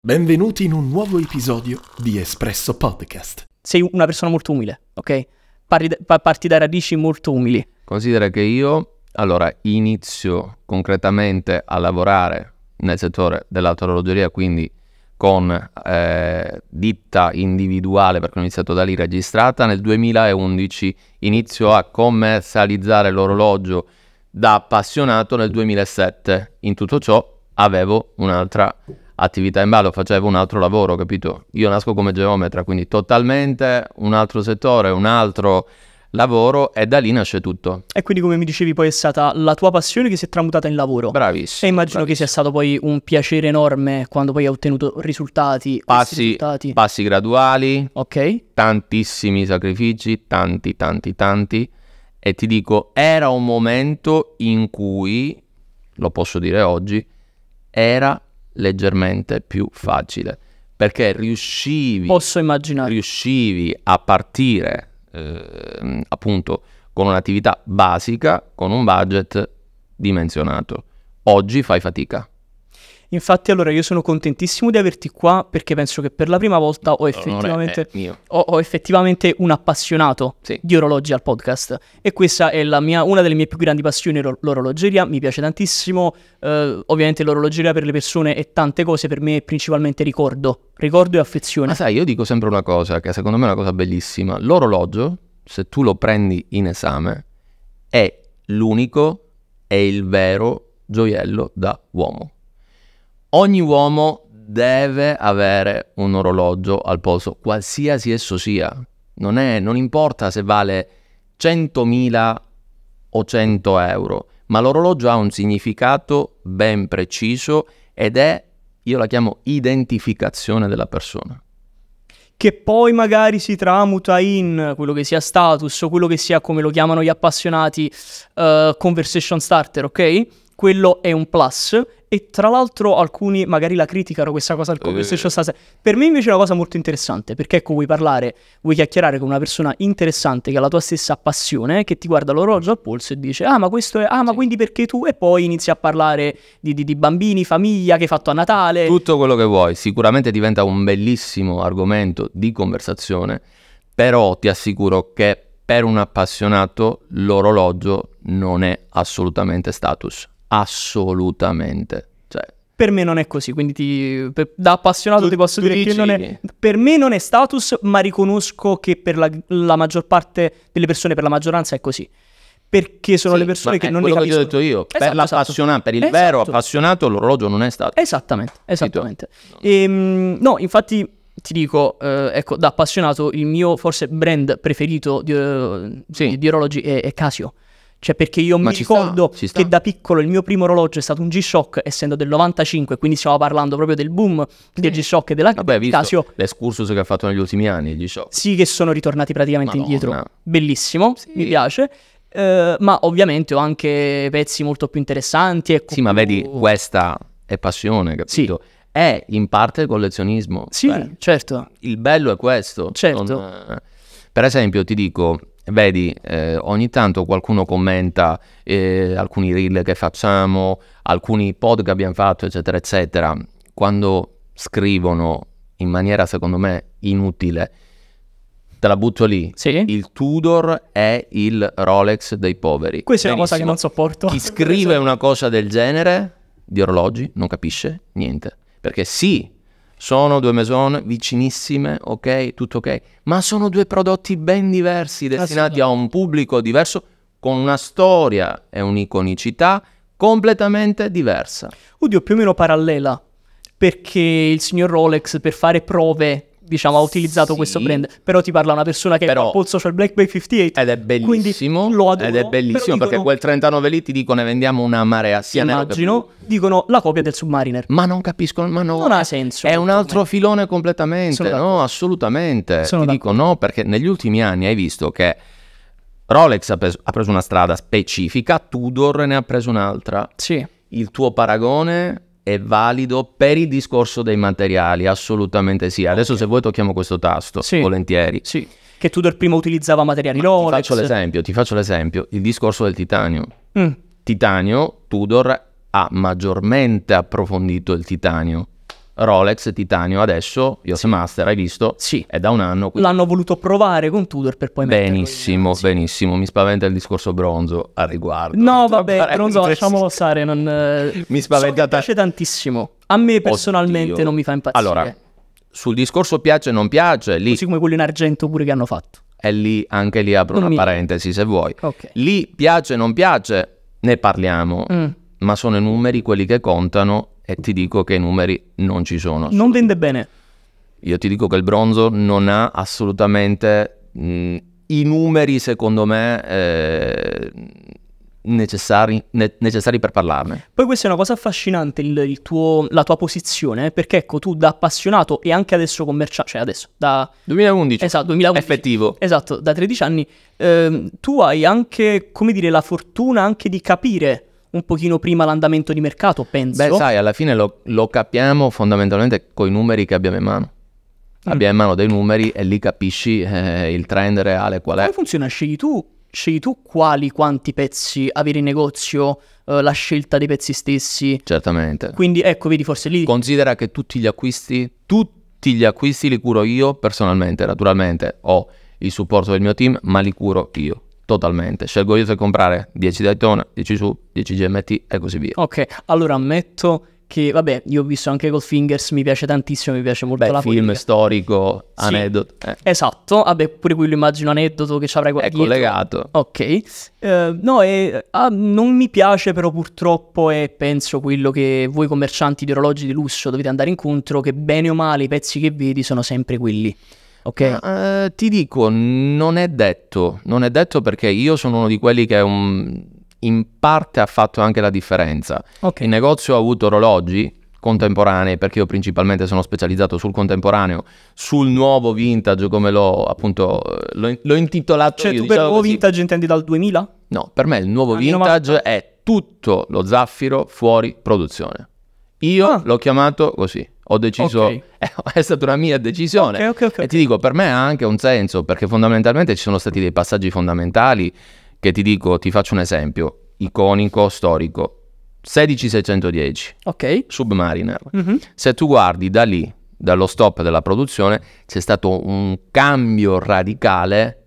Benvenuti in un nuovo episodio di Espresso Podcast. Sei una persona molto umile, ok? Parti da, parti da radici molto umili. Considera che io, allora, inizio concretamente a lavorare nel settore della orologeria, quindi con eh, ditta individuale, perché ho iniziato da lì registrata, nel 2011 inizio a commercializzare l'orologio da appassionato nel 2007. In tutto ciò avevo un'altra attività in ballo, facevo un altro lavoro, capito? Io nasco come geometra, quindi totalmente un altro settore, un altro lavoro e da lì nasce tutto. E quindi come mi dicevi poi è stata la tua passione che si è tramutata in lavoro. Bravissimo. E immagino bravissimo. che sia stato poi un piacere enorme quando poi hai ottenuto risultati. Passi, risultati. passi graduali. Ok. Tantissimi sacrifici, tanti, tanti, tanti. E ti dico, era un momento in cui, lo posso dire oggi, era leggermente più facile, perché riuscivi, riuscivi a partire eh, appunto con un'attività basica, con un budget dimensionato. Oggi fai fatica. Infatti, allora io sono contentissimo di averti qua perché penso che per la prima volta ho effettivamente, ho, ho effettivamente un appassionato sì. di orologi al podcast. E questa è mia, una delle mie più grandi passioni, l'orologeria. Mi piace tantissimo. Uh, ovviamente l'orologeria per le persone è tante cose, per me è principalmente ricordo. Ricordo e affezione. Ma sai, io dico sempre una cosa che secondo me è una cosa bellissima. L'orologio, se tu lo prendi in esame, è l'unico, è il vero gioiello da uomo. Ogni uomo deve avere un orologio al polso, qualsiasi esso sia. Non, è, non importa se vale 100.000 o 100 euro, ma l'orologio ha un significato ben preciso ed è, io la chiamo, identificazione della persona. Che poi magari si tramuta in quello che sia status o quello che sia, come lo chiamano gli appassionati, uh, conversation starter, ok? Quello è un plus e tra l'altro alcuni magari la criticano questa cosa del conversation eh, stasera. Eh. Per me invece è una cosa molto interessante, perché ecco, vuoi parlare, vuoi chiacchierare con una persona interessante che ha la tua stessa passione, che ti guarda l'orologio al polso e dice, ah ma questo è, ah ma sì. quindi perché tu? E poi inizi a parlare di, di, di bambini, famiglia, che hai fatto a Natale. Tutto quello che vuoi, sicuramente diventa un bellissimo argomento di conversazione, però ti assicuro che per un appassionato l'orologio non è assolutamente status. Assolutamente. Cioè, per me non è così, quindi ti, per, da appassionato tu, ti posso dire dici... che non è, per me non è status, ma riconosco che per la, la maggior parte delle persone, per la maggioranza è così perché sono sì, le persone che non ne capiscono. Quello che ho detto io, esatto, per, esatto. esatto. per il esatto. vero appassionato l'orologio non è stato. Esattamente, esattamente. Ehm, no, infatti ti dico, eh, ecco, da appassionato il mio forse brand preferito di, eh, sì. di, di orologi è, è Casio. Cioè, perché io Ma mi ricordo sta, sta. che da piccolo il mio primo orologio è stato un G-Shock, essendo del 95, quindi stiamo parlando proprio del boom sì. del G-Shock e della Vabbè, visto Casio. L'escursus che ha fatto negli ultimi anni, il G-Shock. Sì, che sono ritornati praticamente Madonna. indietro. Bellissimo, sì. mi piace. Uh, ma ovviamente ho anche pezzi molto più interessanti. E ecco. sì, ma vedi, oh. questa è passione, capito? Sì. È in parte collezionismo. Sì, Beh, certo. Il bello è questo. Certo. Non, eh, per esempio, ti dico, vedi, eh, ogni tanto qualcuno commenta eh, alcuni reel che facciamo, alcuni pod che abbiamo fatto, eccetera, eccetera. Quando scrivono in maniera, secondo me, inutile, te la butto lì. Sì. Il Tudor è il Rolex dei poveri. Questa Benissimo. è una cosa che non sopporto. Chi scrive una cosa del genere di orologi non capisce niente. Perché sì, sono due maison vicinissime, ok, tutto ok, ma sono due prodotti ben diversi, ah, destinati a un pubblico diverso, con una storia e un'iconicità completamente diversa. Oddio, più o meno parallela, perché il signor Rolex per fare prove diciamo, ha utilizzato sì. questo brand. Però ti parla una persona che però, ha polso cioè il Black Bay 58. Ed è bellissimo. Lo adoro, ed è bellissimo perché dicono, quel 39 lì ti dico ne vendiamo una marea sia Immagino, che... dicono la copia del Submariner. Ma non capiscono, ma no. Non ha senso. È un altro filone completamente, no, assolutamente. Sono ti d'accordo. dico no perché negli ultimi anni hai visto che Rolex ha preso, ha preso una strada specifica, Tudor ne ha preso un'altra. Sì. Il tuo paragone è valido per il discorso dei materiali, assolutamente sì. Adesso okay. se vuoi tocchiamo questo tasto, sì. volentieri. Sì. Che Tudor prima utilizzava materiali Rolex. Ti faccio l'esempio, ti faccio l'esempio, il discorso del titanio. Mm. Titanio, Tudor ha maggiormente approfondito il titanio Rolex Titanio adesso, Yose sì. Master, hai visto? Sì. È da un anno. Quindi... L'hanno voluto provare con Tudor per poi metterlo Benissimo, in... benissimo. Mi spaventa il discorso bronzo a riguardo. No, vabbè, bronzo lasciamolo stare. Non... Eh, mi spaventa so piace tantissimo. A me personalmente Oddio. non mi fa impazzire. Allora, sul discorso piace o non piace, lì... Così come quello in argento pure che hanno fatto. È lì, anche lì apro non una mi... parentesi se vuoi. Okay. Lì piace o non piace, ne parliamo. Mm. Ma sono i numeri quelli che contano e ti dico che i numeri non ci sono. Non vende bene. Io ti dico che il bronzo non ha assolutamente mh, i numeri, secondo me, eh, necessari, ne, necessari, per parlarne. Poi questa è una cosa affascinante, il, il tuo, la tua posizione, eh, perché ecco, tu da appassionato e anche adesso commerciante, cioè adesso, da... 2011. Esatto, 2011. Effettivo. Esatto, da 13 anni, eh, tu hai anche, come dire, la fortuna anche di capire un pochino prima l'andamento di mercato, penso. Beh, sai, alla fine lo, lo capiamo fondamentalmente con i numeri che abbiamo in mano. Mm. Abbiamo in mano dei numeri e lì capisci eh, il trend reale qual è. Come funziona? Scegli tu, scegli tu quali, quanti pezzi avere in negozio, eh, la scelta dei pezzi stessi. Certamente. Quindi ecco, vedi, forse lì... Considera che tutti gli acquisti, tutti gli acquisti li curo io personalmente, naturalmente ho il supporto del mio team, ma li curo io totalmente. Scelgo io se comprare 10 Daytona, 10 su, 10 GMT e così via. Ok, allora ammetto che, vabbè, io ho visto anche Goldfingers, mi piace tantissimo, mi piace molto Beh, la film politica. storico, sì. aneddoto. Eh. Esatto, vabbè, pure quello immagino aneddoto che ci avrai guardato. È collegato. Ok. Uh, no, eh, ah, non mi piace però purtroppo e penso quello che voi commercianti di orologi di lusso dovete andare incontro, che bene o male i pezzi che vedi sono sempre quelli. Ok, eh, ti dico, non è detto, non è detto perché io sono uno di quelli che un, in parte ha fatto anche la differenza. Okay. In negozio ho avuto orologi contemporanei, perché io principalmente sono specializzato sul contemporaneo, sul nuovo vintage come l'ho appunto, eh, l'ho, l'ho intitolato cioè, io. Cioè tu per diciamo nuovo vintage intendi dal 2000? No, per me il nuovo Anni ah, vintage 90. è tutto lo zaffiro fuori produzione. Io ah. l'ho chiamato così ho deciso, okay. Eh, è stata una mia decisione. Okay, okay, e ti dico, per me ha anche un senso, perché fondamentalmente ci sono stati dei passaggi fondamentali che ti dico, ti faccio un esempio, iconico, storico. 16610 Ok. Submariner. Mm-hmm. Se tu guardi da lì, dallo stop della produzione, c'è stato un cambio radicale,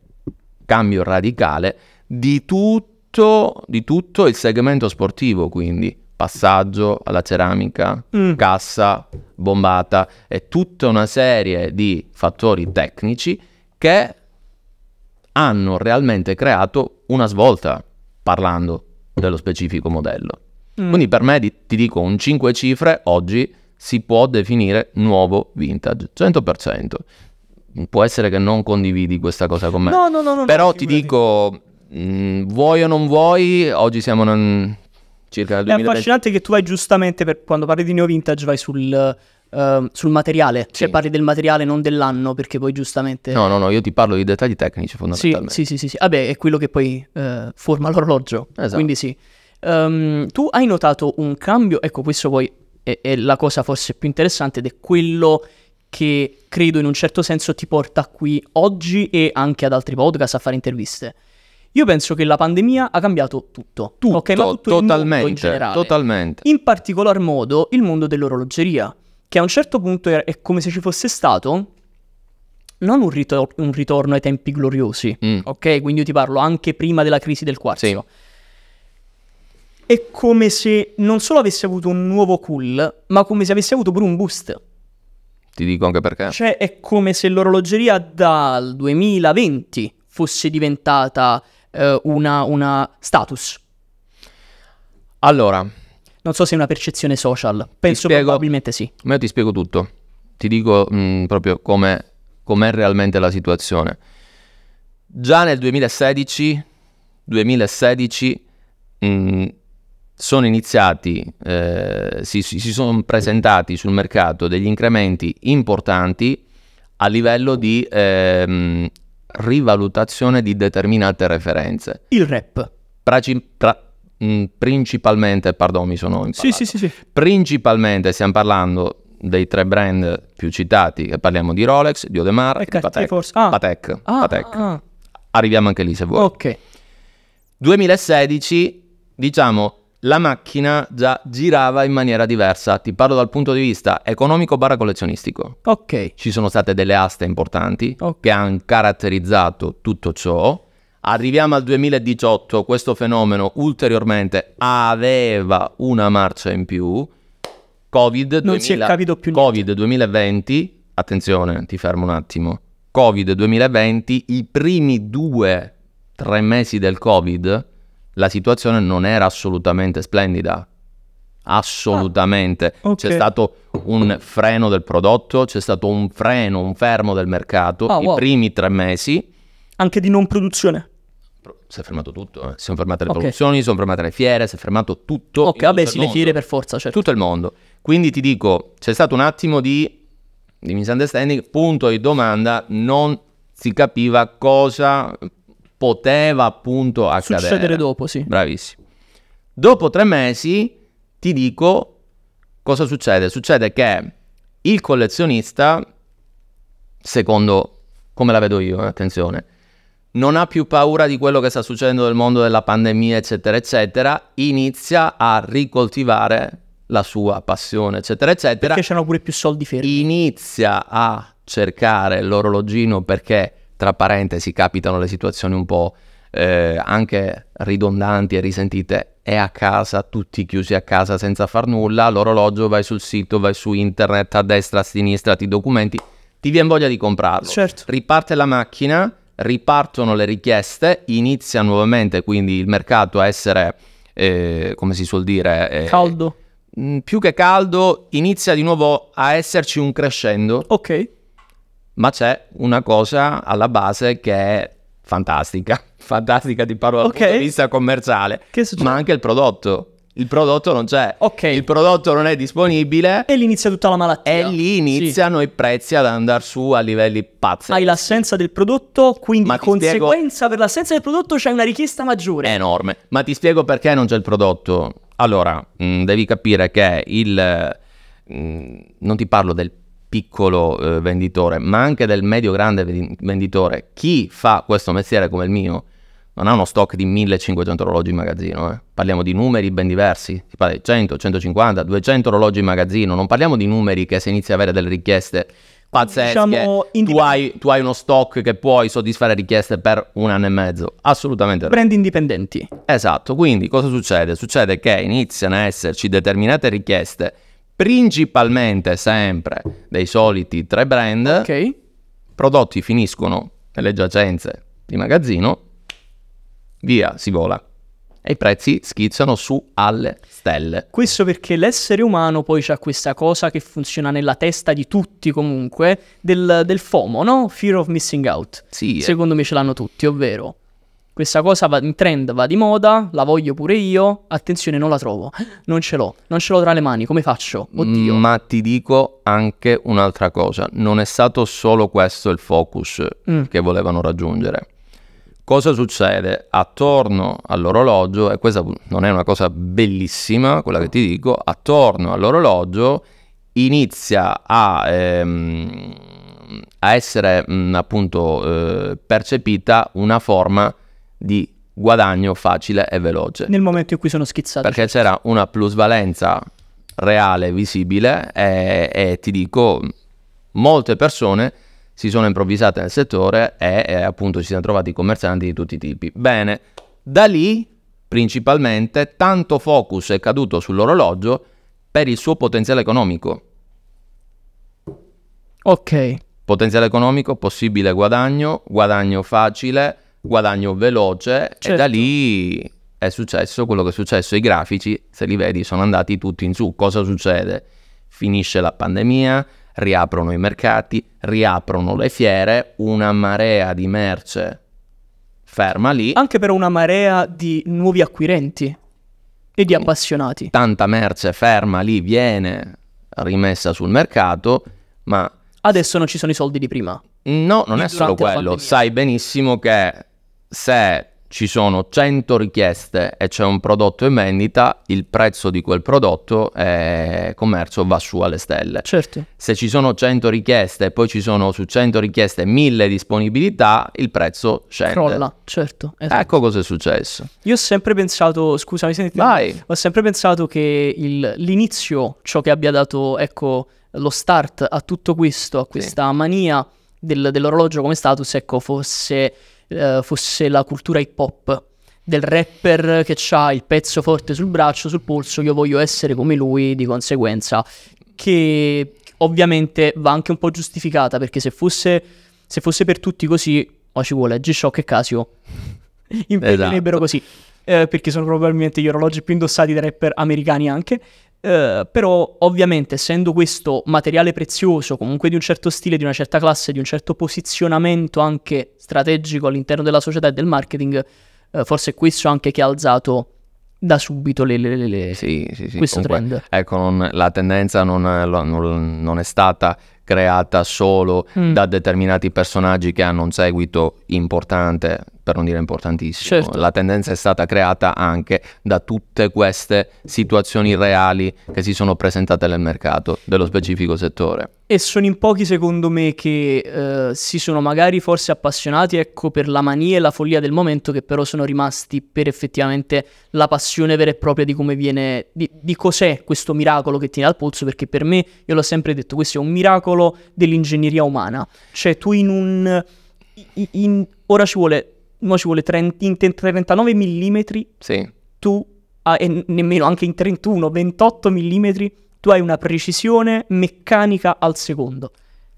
cambio radicale di tutto, di tutto il segmento sportivo, quindi passaggio alla ceramica, mm. cassa, bombata, e tutta una serie di fattori tecnici che hanno realmente creato una svolta parlando dello specifico modello. Mm. Quindi per me, di, ti dico, un 5 cifre oggi si può definire nuovo vintage, 100%. Può essere che non condividi questa cosa con me. No, no, no. no Però no, ti dico, mh, mm, vuoi o non vuoi, oggi siamo nel, circa dal 2010. È affascinante che tu vai giustamente, per, quando parli di neo vintage, vai sul, uh, sul materiale, cioè, sì. cioè parli del materiale non dell'anno, perché poi giustamente... No, no, no, io ti parlo di dettagli tecnici fondamentalmente. Sì, sì, sì, sì, vabbè, ah, è quello che poi uh, forma l'orologio, esatto. quindi sì. Um, tu hai notato un cambio, ecco questo poi è, è la cosa forse più interessante ed è quello che credo in un certo senso ti porta qui oggi e anche ad altri podcast a fare interviste. Io penso che la pandemia ha cambiato tutto. Tutto, okay? Ma tutto totalmente, in generale. Totalmente. In particolar modo il mondo dell'orologeria, che a un certo punto è come se ci fosse stato non un, ritor- un ritorno ai tempi gloriosi, mm. ok? Quindi io ti parlo anche prima della crisi del quarzo. Sì. È come se non solo avesse avuto un nuovo cool, ma come se avesse avuto pure un boost. Ti dico anche perché. Cioè è come se l'orologeria dal 2020 fosse diventata eh, una, una status. Allora, non so se è una percezione social, penso spiego, probabilmente sì. Ma io ti spiego tutto, ti dico mh, mm, proprio come, com'è realmente la situazione. Già nel 2016, 2016 mh, sono iniziati, eh, si, si sono presentati sul mercato degli incrementi importanti a livello di eh, rivalutazione di determinate referenze. Il rap. Praci- tra- mh, mm, principalmente, pardon, mi sono imparato. Sì, sì, sì, sì. Principalmente stiamo parlando dei tre brand più citati, parliamo di Rolex, di Odemar, e, e Patek. Forse. Ah. Patek. Ah, Patek. Ah, ah. Arriviamo anche lì se vuoi. Ok. 2016, diciamo, la macchina già girava in maniera diversa. Ti parlo dal punto di vista economico barra collezionistico. Ok. Ci sono state delle aste importanti okay. che hanno caratterizzato tutto ciò. Arriviamo al 2018, questo fenomeno ulteriormente aveva una marcia in più. Covid, non 2000, si è capito più Covid 2020, attenzione, ti fermo un attimo. Covid 2020, i primi due, tre mesi del Covid la situazione non era assolutamente splendida. Assolutamente. Ah, okay. C'è stato un freno del prodotto, c'è stato un freno, un fermo del mercato oh, i wow. primi tre mesi. Anche di non produzione. Si è fermato tutto, eh. si sono fermate le okay. produzioni, si sono fermate le fiere, si è fermato tutto. Ok, vabbè, sì, le fiere per forza, certo. Tutto il mondo. Quindi ti dico, c'è stato un attimo di, di misunderstanding, punto di domanda, non si capiva cosa poteva appunto accadere. Succedere dopo, sì. Bravissimo. Dopo tre mesi ti dico cosa succede. Succede che il collezionista, secondo come la vedo io, eh, attenzione, non ha più paura di quello che sta succedendo nel mondo della pandemia, eccetera, eccetera, inizia a ricoltivare la sua passione, eccetera, eccetera. Perché c'erano pure più soldi fermi. Inizia a cercare l'orologino perché tra parentesi capitano le situazioni un po' eh, anche ridondanti e risentite, è a casa, tutti chiusi a casa senza far nulla, l'orologio vai sul sito, vai su internet, a destra, a sinistra, ti documenti, ti viene voglia di comprarlo. Certo. Riparte la macchina, ripartono le richieste, inizia nuovamente quindi il mercato a essere, eh, come si suol dire... Eh, caldo. Mm, più che caldo, inizia di nuovo a esserci un crescendo. Ok ma c'è una cosa alla base che è fantastica, fantastica di parola okay. dal punto di vista commerciale, ma anche il prodotto. Il prodotto non c'è, okay. il prodotto non è disponibile. E lì inizia tutta la malattia. E lì iniziano sì. i prezzi ad andare su a livelli pazzi. Hai l'assenza del prodotto, quindi ma conseguenza spiego... per l'assenza del prodotto c'è una richiesta maggiore. È enorme. Ma ti spiego perché non c'è il prodotto. Allora, mh, mm, devi capire che il... Mh, mm, non ti parlo del piccolo eh, venditore, ma anche del medio-grande venditore, chi fa questo mestiere come il mio non ha uno stock di 1500 orologi in magazzino. Eh. Parliamo di numeri ben diversi, si parla di 100, 150, 200 orologi in magazzino, non parliamo di numeri che se inizi a avere delle richieste pazzesche, diciamo tu, hai, tu, hai, uno stock che puoi soddisfare richieste per un anno e mezzo, assolutamente. Brand indipendenti. Esatto, quindi cosa succede? Succede che iniziano a esserci determinate richieste principalmente sempre dei soliti tre brand. Ok. Prodotti finiscono nelle giacenze di magazzino, via, si vola. E i prezzi schizzano su alle stelle. Questo perché l'essere umano poi ha questa cosa che funziona nella testa di tutti comunque, del, del FOMO, no? Fear of missing out. Sì. Eh. Secondo eh. me ce l'hanno tutti, ovvero questa cosa va in trend, va di moda, la voglio pure io, attenzione non la trovo, non ce l'ho, non ce l'ho tra le mani, come faccio? Oddio. Ma ti dico anche un'altra cosa, non è stato solo questo il focus mm. che volevano raggiungere. Cosa succede? Attorno all'orologio, e questa non è una cosa bellissima, quella che ti dico, attorno all'orologio inizia a... Ehm, a essere mh, mm, appunto eh, percepita una forma di guadagno facile e veloce. Nel momento in cui sono schizzato. Perché c'era una plusvalenza reale, visibile e, e ti dico, molte persone si sono improvvisate nel settore e, e appunto si sono trovati commercianti di tutti i tipi. Bene, da lì principalmente tanto focus è caduto sull'orologio per il suo potenziale economico. Ok. Potenziale economico, possibile guadagno, guadagno facile, guadagno veloce certo. e da certo. lì è successo quello che è successo. I grafici, se li vedi, sono andati tutti in su. Cosa succede? Finisce la pandemia, riaprono i mercati, riaprono le fiere, una marea di merce ferma lì. Anche per una marea di nuovi acquirenti e di appassionati. Tanta merce ferma lì viene rimessa sul mercato, ma... Adesso non ci sono i soldi di prima. No, non è solo quello. Sai benissimo che se ci sono 100 richieste e c'è un prodotto in vendita, il prezzo di quel prodotto è eh, commercio va su alle stelle. Certo. Se ci sono 100 richieste e poi ci sono su 100 richieste 1000 disponibilità, il prezzo scende. Crolla, certo. Esatto. Ecco cosa è successo. Io ho sempre pensato, scusami, senti, Vai. ho sempre pensato che il, l'inizio, ciò che abbia dato, ecco, lo start a tutto questo, a questa sì. mania del, dell'orologio come status, ecco, fosse eh, fosse la cultura hip hop del rapper che ha il pezzo forte sul braccio, sul polso, io voglio essere come lui di conseguenza, che ovviamente va anche un po' giustificata perché se fosse, se fosse per tutti così, ma oh, ci vuole G-Shock e Casio, impegnerebbero esatto. così. Eh, perché sono probabilmente gli orologi più indossati dai rapper americani anche, eh, però ovviamente essendo questo materiale prezioso, comunque di un certo stile, di una certa classe, di un certo posizionamento anche strategico all'interno della società e del marketing, uh, forse è questo anche che ha alzato da subito le, le, le, sì, sì, sì, questo comunque, trend. Ecco, non, la tendenza non, eh, non, non, è stata creata solo mm. da determinati personaggi che hanno un seguito importante per non dire importantissimo. Certo. La tendenza è stata creata anche da tutte queste situazioni reali che si sono presentate nel mercato dello specifico settore. E sono in pochi secondo me che eh, si sono magari forse appassionati ecco, per la mania e la follia del momento che però sono rimasti per effettivamente la passione vera e propria di come viene, di, di cos'è questo miracolo che tiene al polso perché per me, io l'ho sempre detto, questo è un miracolo dell'ingegneria umana. Cioè tu in un... In, in, ora ci vuole uno ci vuole 30, in 39 mm, sì. tu hai, nemmeno anche in 31, 28 mm, tu hai una precisione meccanica al secondo.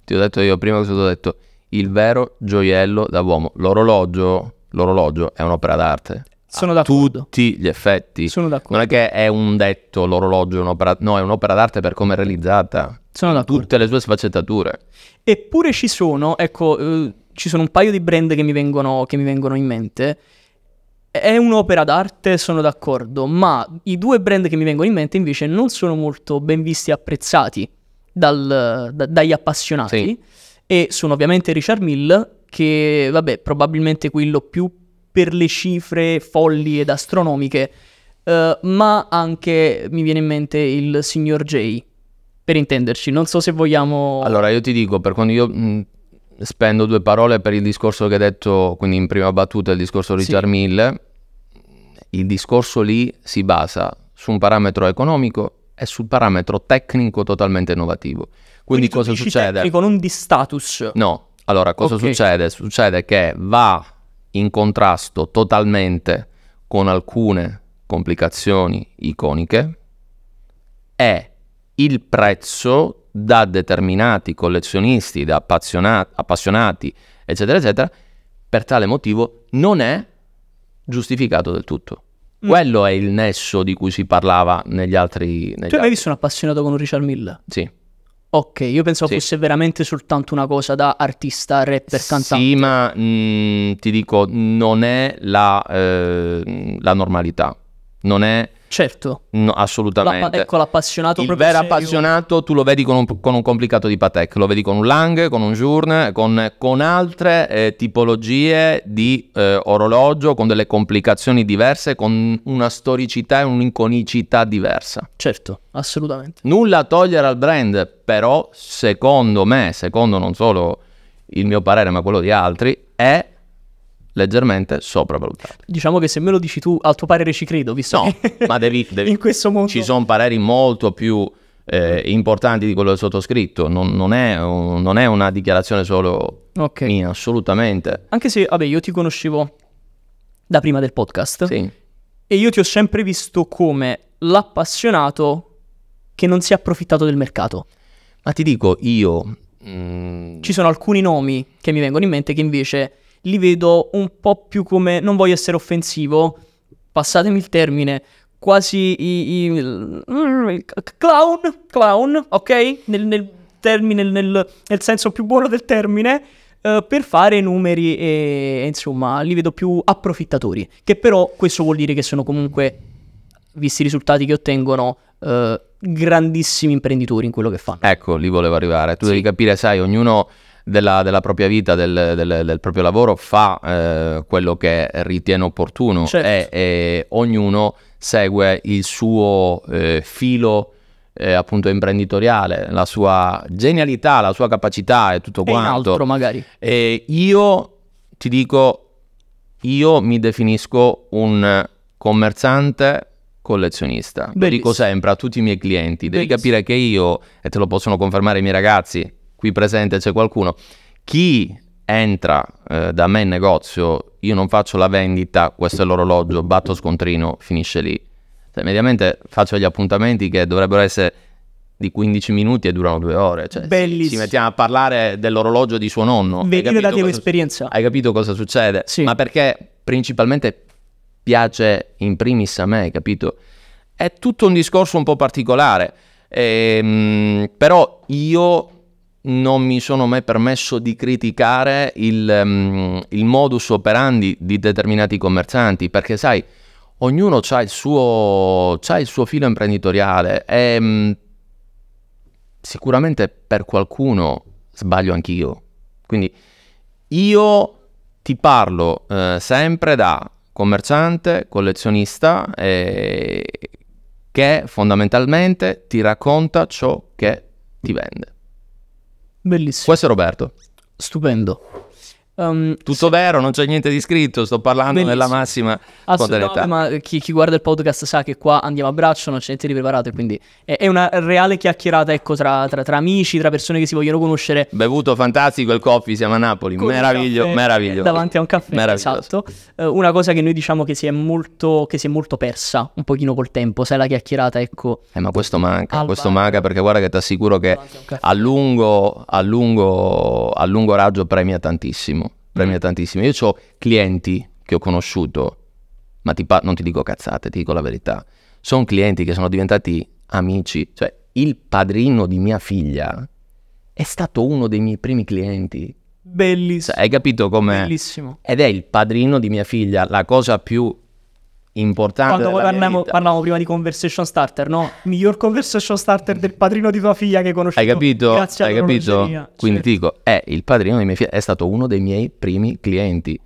Ti ho detto io prima cosa ti ho detto, il vero gioiello da uomo, l'orologio, l'orologio è un'opera d'arte. Sono d'accordo. Tutti gli effetti. Sono d'accordo. Non è che è un detto l'orologio, un'opera, no, è un'opera d'arte per come è realizzata. Sono d'accordo. Tutte le sue sfaccettature. Eppure ci sono, ecco, eh, ci sono un paio di brand che mi vengono, che mi vengono in mente. È un'opera d'arte, sono d'accordo, ma i due brand che mi vengono in mente invece non sono molto ben visti e apprezzati dal, da, dagli appassionati. Sì. E sono ovviamente Richard Mill, che vabbè, probabilmente quello più per le cifre folli ed astronomiche, uh, ma anche mi viene in mente il signor J, per intenderci. Non so se vogliamo... Allora, io ti dico, per quando io... Mh spendo due parole per il discorso che hai detto, quindi in prima battuta il discorso Richard sì. Mille. Il discorso lì si basa su un parametro economico e sul parametro tecnico totalmente innovativo. Quindi, Quindi cosa succede? Tecnico, non di status. No, allora cosa okay. succede? Succede che va in contrasto totalmente con alcune complicazioni iconiche e il prezzo da determinati collezionisti, da appassionati, eccetera, eccetera, per tale motivo non è giustificato del tutto. Mm. Quello è il nesso di cui si parlava negli altri... Negli tu hai mai visto un appassionato con un Richard Mille? Sì. Ok, io pensavo sì. fosse veramente soltanto una cosa da artista, rapper, cantante. Sì, ma mh, mm, ti dico, non è la, eh, la normalità. Non è Certo. No, assolutamente. La, ecco l'appassionato Il vero appassionato tu lo vedi con un, con un, complicato di Patek, lo vedi con un Lang, con un Journe, con, con altre eh, tipologie di eh, orologio, con delle complicazioni diverse, con una storicità e un'inconicità diversa. Certo, assolutamente. Nulla a togliere al brand, però secondo me, secondo non solo il mio parere ma quello di altri, è leggermente sopravvalutato. Diciamo che se me lo dici tu, al tuo parere ci credo, visto no, ma devi, devi, in questo mondo ci sono pareri molto più eh, importanti di quello del sottoscritto, non, non, è, un, non è, una dichiarazione solo okay. mia, assolutamente. Anche se, vabbè, io ti conoscevo da prima del podcast sì. e io ti ho sempre visto come l'appassionato che non si è approfittato del mercato. Ma ti dico, io... Mm... Ci sono alcuni nomi che mi vengono in mente che invece li vedo un po' più come, non voglio essere offensivo, passatemi il termine, quasi i, i, il, clown, clown, ok? Nel, nel termine, nel, nel, senso più buono del termine, uh, per fare numeri e, e insomma li vedo più approfittatori, che però questo vuol dire che sono comunque, visti i risultati che ottengono, uh, grandissimi imprenditori in quello che fanno. Ecco, lì volevo arrivare, tu sì. devi capire, sai, ognuno della, della propria vita, del, del, del, proprio lavoro, fa eh, quello che ritiene opportuno certo. e, e, ognuno segue il suo eh, filo eh, appunto imprenditoriale, la sua genialità, la sua capacità e tutto quanto. E altro magari. E io ti dico, io mi definisco un commerciante collezionista. Lo dico sempre a tutti i miei clienti, devi Bellissimo. capire che io, e te lo possono confermare i miei ragazzi, qui presente c'è qualcuno, chi entra eh, da me in negozio, io non faccio la vendita, questo è l'orologio, batto scontrino, finisce lì. Cioè, mediamente faccio gli appuntamenti che dovrebbero essere di 15 minuti e durano due ore. Cioè, Bellissimo. Ci mettiamo a parlare dell'orologio di suo nonno. Venire da tua esperienza. Hai capito cosa succede? Sì. Ma perché principalmente piace in primis a me, capito? È tutto un discorso un po' particolare. Ehm, però io non mi sono mai permesso di criticare il, um, il modus operandi di determinati commercianti, perché sai, ognuno ha il suo, il suo filo imprenditoriale e um, sicuramente per qualcuno sbaglio anch'io. Quindi io ti parlo eh, sempre da commerciante, collezionista, eh, che fondamentalmente ti racconta ciò che ti vende. Bellissimo. Questo è Roberto. Stupendo. Um, Tutto se... vero, non c'è niente di scritto, sto parlando Benissimo. nella massima spontaneità. No, ma chi, chi, guarda il podcast sa che qua andiamo a braccio, non c'è niente di preparato, quindi è, è una reale chiacchierata ecco, tra, tra, tra, amici, tra persone che si vogliono conoscere. Bevuto fantastico il coffee, siamo a Napoli, meraviglio, caffè, meraviglio. Davanti a un caffè, esatto. Uh, una cosa che noi diciamo che si, molto, che si, è molto, persa un pochino col tempo, sai la chiacchierata, ecco. Eh, ma questo manca, Alba. questo manca perché guarda che ti assicuro che a lungo, a lungo, a lungo raggio premia tantissimo premia tantissimo. Io ho clienti che ho conosciuto, ma ti pa- non ti dico cazzate, ti dico la verità. Sono clienti che sono diventati amici. Cioè, il padrino di mia figlia è stato uno dei miei primi clienti. Bellissimo. Cioè, hai capito com'è? Bellissimo. Ed è il padrino di mia figlia, la cosa più importante. Quando parliamo, parliamo, prima di conversation starter, no? Miglior conversation starter del padrino di tua figlia che hai Hai capito? Grazie hai capito? Certo. Quindi certo. dico, è il padrino di mia figlia, è stato uno dei miei primi clienti.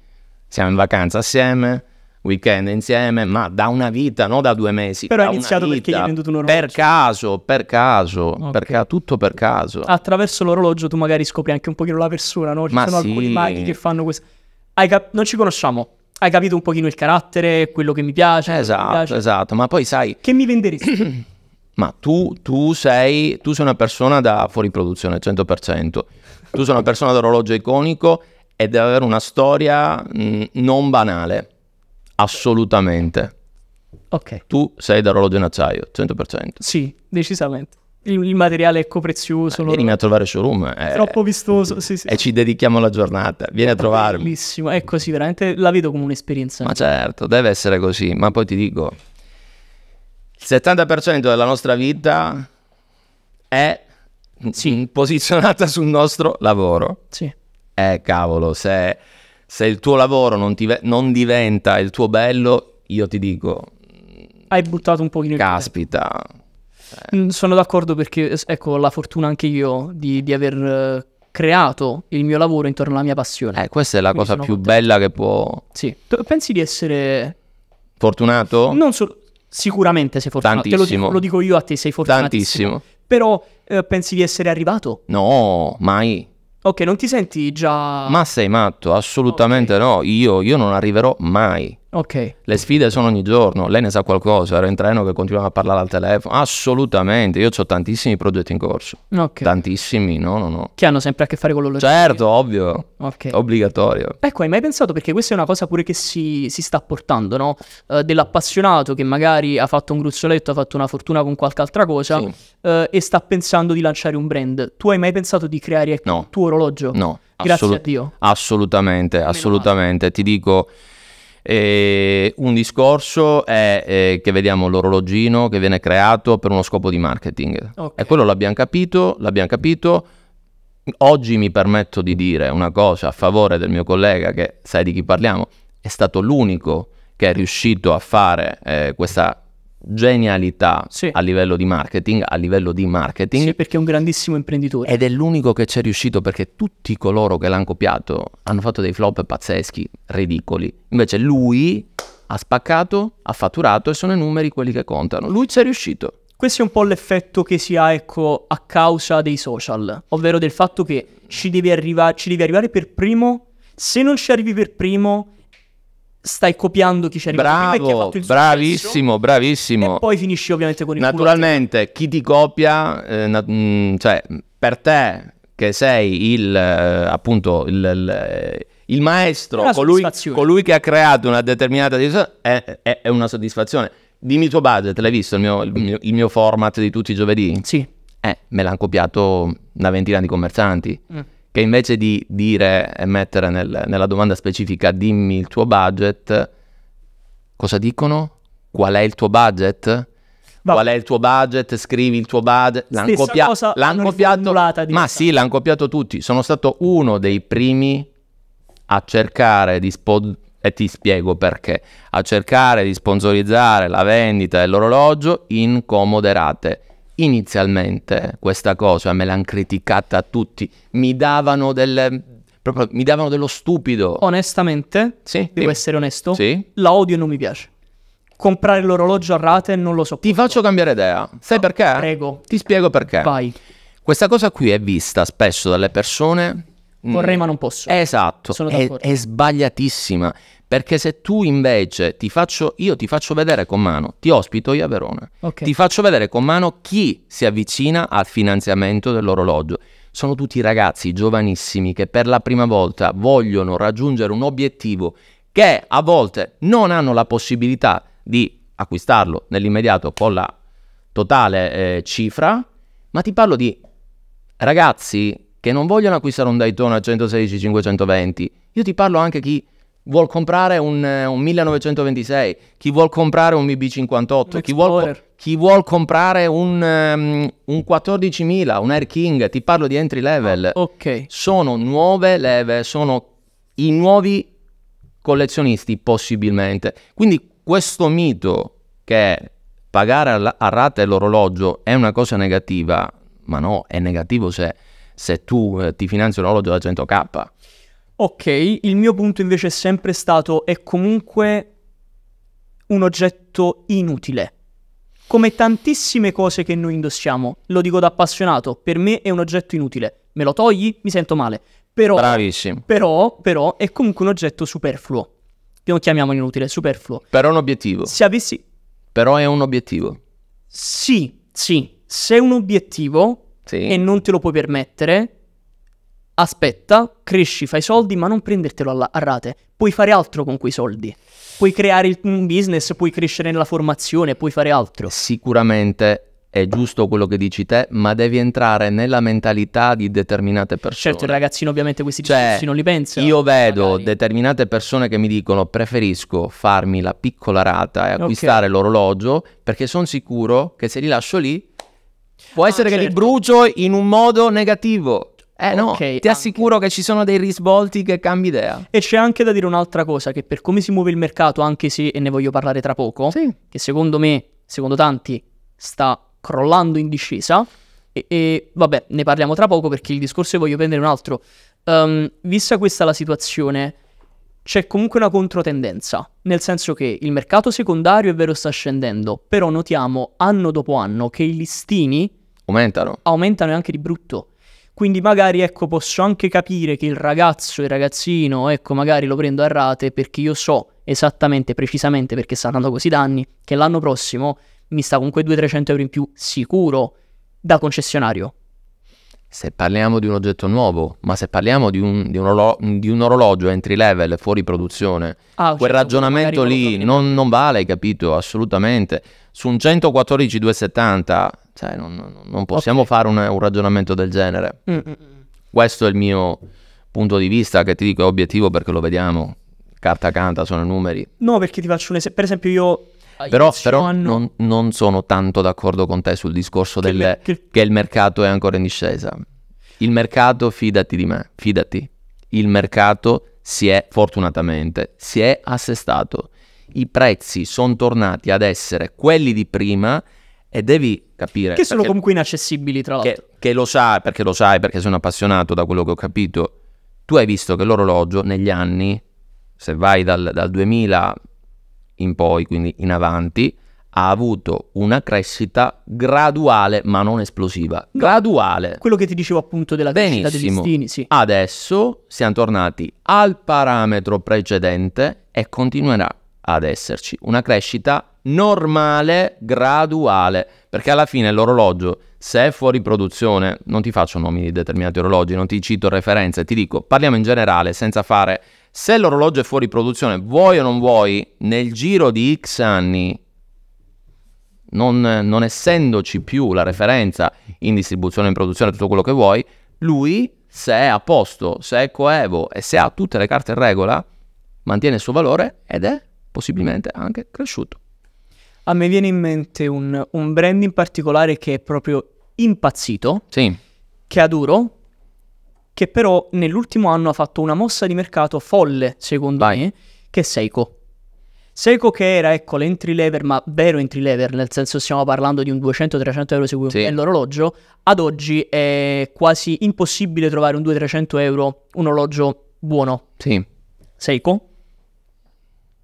Siamo in vacanza assieme, weekend insieme, ma da una vita, non da due mesi. Però hai iniziato perché gli hai venduto un orologio. Per caso, per caso, okay. per ca- tutto per caso. Attraverso l'orologio tu magari scopri anche un pochino la persona, no? Ci ma sono sì. alcuni maghi che fanno questo. Cap- non ci conosciamo, hai capito un pochino il carattere, quello che mi piace. Esatto, mi piace. esatto, ma poi sai... Che mi venderesti? ma tu, tu, sei, tu sei una persona da fuori produzione, 100%. Tu sei una persona da orologio iconico e deve avere una storia mm, non banale, assolutamente. Ok. Tu sei da orologio in acciaio, 100%. Sì, decisamente il, il materiale è ecco prezioso. Ma vieni a trovare showroom. È eh. troppo vistoso, sì, sì. E ci dedichiamo la giornata. Vieni a trovarmi. Bellissimo, è così, ecco veramente la vedo come un'esperienza. Ma certo, deve essere così. Ma poi ti dico, il 70% della nostra vita è sì. posizionata sul nostro lavoro. Sì. Eh cavolo, se, se il tuo lavoro non, ti, non diventa il tuo bello, io ti dico... Hai buttato un pochino il Caspita. Tempo Mm, sono d'accordo perché ecco la fortuna anche io di, di aver eh, creato il mio lavoro intorno alla mia passione. Eh, questa è la Quindi cosa più contento. bella che può... Sì, pensi di essere... Fortunato? Non solo... Sicuramente sei fortunato. Tantissimo. Te lo, dico, lo dico io a te, sei fortunato. Tantissimo. Però eh, pensi di essere arrivato? No, mai. Ok, non ti senti già... Ma sei matto, assolutamente okay. no. Io, io non arriverò mai. Ok. Le sfide sono ogni giorno, lei ne sa qualcosa, Era in treno che continuava a parlare al telefono, assolutamente, io ho tantissimi progetti in corso, okay. tantissimi, no, no, no. Che hanno sempre a che fare con lo logistico. Certo, ovvio, okay. obbligatorio. Ecco, hai mai pensato, perché questa è una cosa pure che si, si sta portando, no? Uh, dell'appassionato che magari ha fatto un gruzzoletto, ha fatto una fortuna con qualche altra cosa sì. uh, e sta pensando di lanciare un brand. Tu hai mai pensato di creare no. il tuo orologio? No. Grazie Assolut- a Dio. Assolutamente, assolutamente. Ti dico... E eh, un discorso è eh, che vediamo l'orologino che viene creato per uno scopo di marketing. Okay. E quello l'abbiamo capito, l'abbiamo capito. Oggi mi permetto di dire una cosa a favore del mio collega che sai di chi parliamo, è stato l'unico che è riuscito a fare eh, questa genialità sì. a livello di marketing, a livello di marketing. Sì, perché è un grandissimo imprenditore. Ed è l'unico che ci è riuscito perché tutti coloro che l'hanno copiato hanno fatto dei flop pazzeschi, ridicoli. Invece lui ha spaccato, ha fatturato e sono i numeri quelli che contano. Lui ci è riuscito. Questo è un po' l'effetto che si ha, ecco, a causa dei social, ovvero del fatto che ci devi, arriva- ci devi arrivare per primo. Se non ci arrivi per primo, stai copiando chi c'è arrivato Bravo, prima bravissimo, bravissimo. E poi finisci ovviamente con il Naturalmente, chi ti copia, eh, na- mh, mm, cioè, per te che sei il, eh, appunto, il, il, eh, il maestro, colui, colui, che ha creato una determinata è, è, è una soddisfazione. Dimmi tuo budget, l'hai visto il mio, il mio, il mio format di tutti i giovedì? Sì. Eh, me l'hanno copiato una ventina di commercianti. Mm che invece di dire e mettere nel, nella domanda specifica dimmi il tuo budget, cosa dicono? Qual è il tuo budget? Ma Qual è il tuo budget? Scrivi il tuo budget. L'hanno, copia- l'hanno copiato. Diciamo. Ma sì, l'hanno copiato tutti. Sono stato uno dei primi a cercare di spod- e ti spiego perché. A cercare di sponsorizzare la vendita dell'orologio in comode rate inizialmente questa cosa me l'hanno criticata tutti, mi davano del... Proprio, mi davano dello stupido. Onestamente, sì, devo dimmi. essere onesto, sì. la odio e non mi piace. Comprare l'orologio a rate non lo so. Ti faccio cambiare idea. Sai no, ah, perché? Prego. Ti spiego perché. Vai. Questa cosa qui è vista spesso dalle persone Vorrei ma non posso. Esatto, è, è, sbagliatissima. Perché se tu invece ti faccio, io ti faccio vedere con mano, ti ospito io a Verona, okay. ti faccio vedere con mano chi si avvicina al finanziamento dell'orologio. Sono tutti ragazzi giovanissimi che per la prima volta vogliono raggiungere un obiettivo che a volte non hanno la possibilità di acquistarlo nell'immediato con la totale eh, cifra, ma ti parlo di ragazzi che non vogliono acquistare un Daytona 116-520. Io ti parlo anche chi vuol comprare un, eh, un 1926, chi vuol comprare un bb 58 chi vuol, chi vuol, comprare un, um, un 14000, un Air King, ti parlo di entry level. Oh, ok. Sono nuove leve, sono i nuovi collezionisti possibilmente. Quindi questo mito che pagare a rate l'orologio è una cosa negativa, ma no, è negativo se, se tu eh, ti finanzi un orologio da 100k. Ok, il mio punto invece è sempre stato, è comunque un oggetto inutile. Come tantissime cose che noi indossiamo, lo dico da appassionato, per me è un oggetto inutile. Me lo togli? Mi sento male. Però, Bravissimo. Però, però è comunque un oggetto superfluo. Non chiamiamolo inutile, superfluo. Però è un obiettivo. Se avessi... Però è un obiettivo. Sì, sì. Se è un obiettivo sì. e non te lo puoi permettere, aspetta, cresci, fai soldi, ma non prendertelo alla, a rate. Puoi fare altro con quei soldi. Puoi creare il, un business, puoi crescere nella formazione, puoi fare altro. Sicuramente è giusto quello che dici te, ma devi entrare nella mentalità di determinate persone. Certo, il ragazzino ovviamente questi cioè, non li pensa. Io vedo magari. determinate persone che mi dicono preferisco farmi la piccola rata e acquistare okay. l'orologio perché sono sicuro che se li lascio lì può ah, essere certo. che li certo. brucio in un modo negativo. Eh no, okay, ti anche. assicuro che ci sono dei risvolti che cambi idea. E c'è anche da dire un'altra cosa, che per come si muove il mercato, anche se, e ne voglio parlare tra poco, sì. che secondo me, secondo tanti, sta crollando in discesa, e, e, vabbè, ne parliamo tra poco perché il discorso voglio prendere un altro. Um, vista questa la situazione, c'è comunque una controtendenza, nel senso che il mercato secondario è vero sta scendendo, però notiamo anno dopo anno che i listini aumentano, aumentano anche di brutto. Quindi magari ecco, posso anche capire che il ragazzo, il ragazzino, ecco, magari lo prendo a rate perché io so esattamente, precisamente perché sta andando così da anni, che l'anno prossimo mi sta con quei 200-300 euro in più sicuro da concessionario se parliamo di un oggetto nuovo, ma se parliamo di un, di un, orlo- di un orologio entry level fuori produzione, ah, certo, quel certo, ragionamento lì non, non, vale, capito? Assolutamente. Su un 114 270, cioè, non, non, possiamo okay. fare un, un, ragionamento del genere. Mm-mm. Questo è il mio punto di vista, che ti dico è obiettivo perché lo vediamo. Carta canta sono numeri. No, perché ti faccio un esempio. Per esempio, io Ah, però, però non, non, sono tanto d'accordo con te sul discorso che, del, che... che il mercato è ancora in discesa. Il mercato, fidati di me, fidati, il mercato si è fortunatamente, si è assestato. I prezzi sono tornati ad essere quelli di prima e devi capire... Che sono comunque inaccessibili, tra l'altro. Che, che lo sai, perché lo sai, perché sono appassionato da quello che ho capito. Tu hai visto che l'orologio negli anni, se vai dal, dal 2000 in poi, quindi in avanti, ha avuto una crescita graduale ma non esplosiva. Graduale. Quello che ti dicevo appunto della Benissimo. crescita degli stini, sì. Adesso siamo tornati al parametro precedente e continuerà ad esserci una crescita normale, graduale, perché alla fine l'orologio, se è fuori produzione, non ti faccio nomi di determinati orologi, non ti cito referenze, ti dico, parliamo in generale senza fare se l'orologio è fuori produzione, vuoi o non vuoi, nel giro di X anni, non, non essendoci più la referenza in distribuzione, in produzione, tutto quello che vuoi, lui, se è a posto, se è coevo e se ha tutte le carte in regola, mantiene il suo valore ed è possibilmente anche cresciuto. A me viene in mente un, un brand in particolare che è proprio impazzito, sì. che ha duro, che però nell'ultimo anno ha fatto una mossa di mercato folle, secondo Vai. me, che è Seiko. Seiko che era, ecco, l'entry lever, ma vero entry lever, nel senso stiamo parlando di un 200-300 euro seguito vuoi sì. l'orologio, ad oggi è quasi impossibile trovare un 200-300 euro un orologio buono. Sì. Seiko.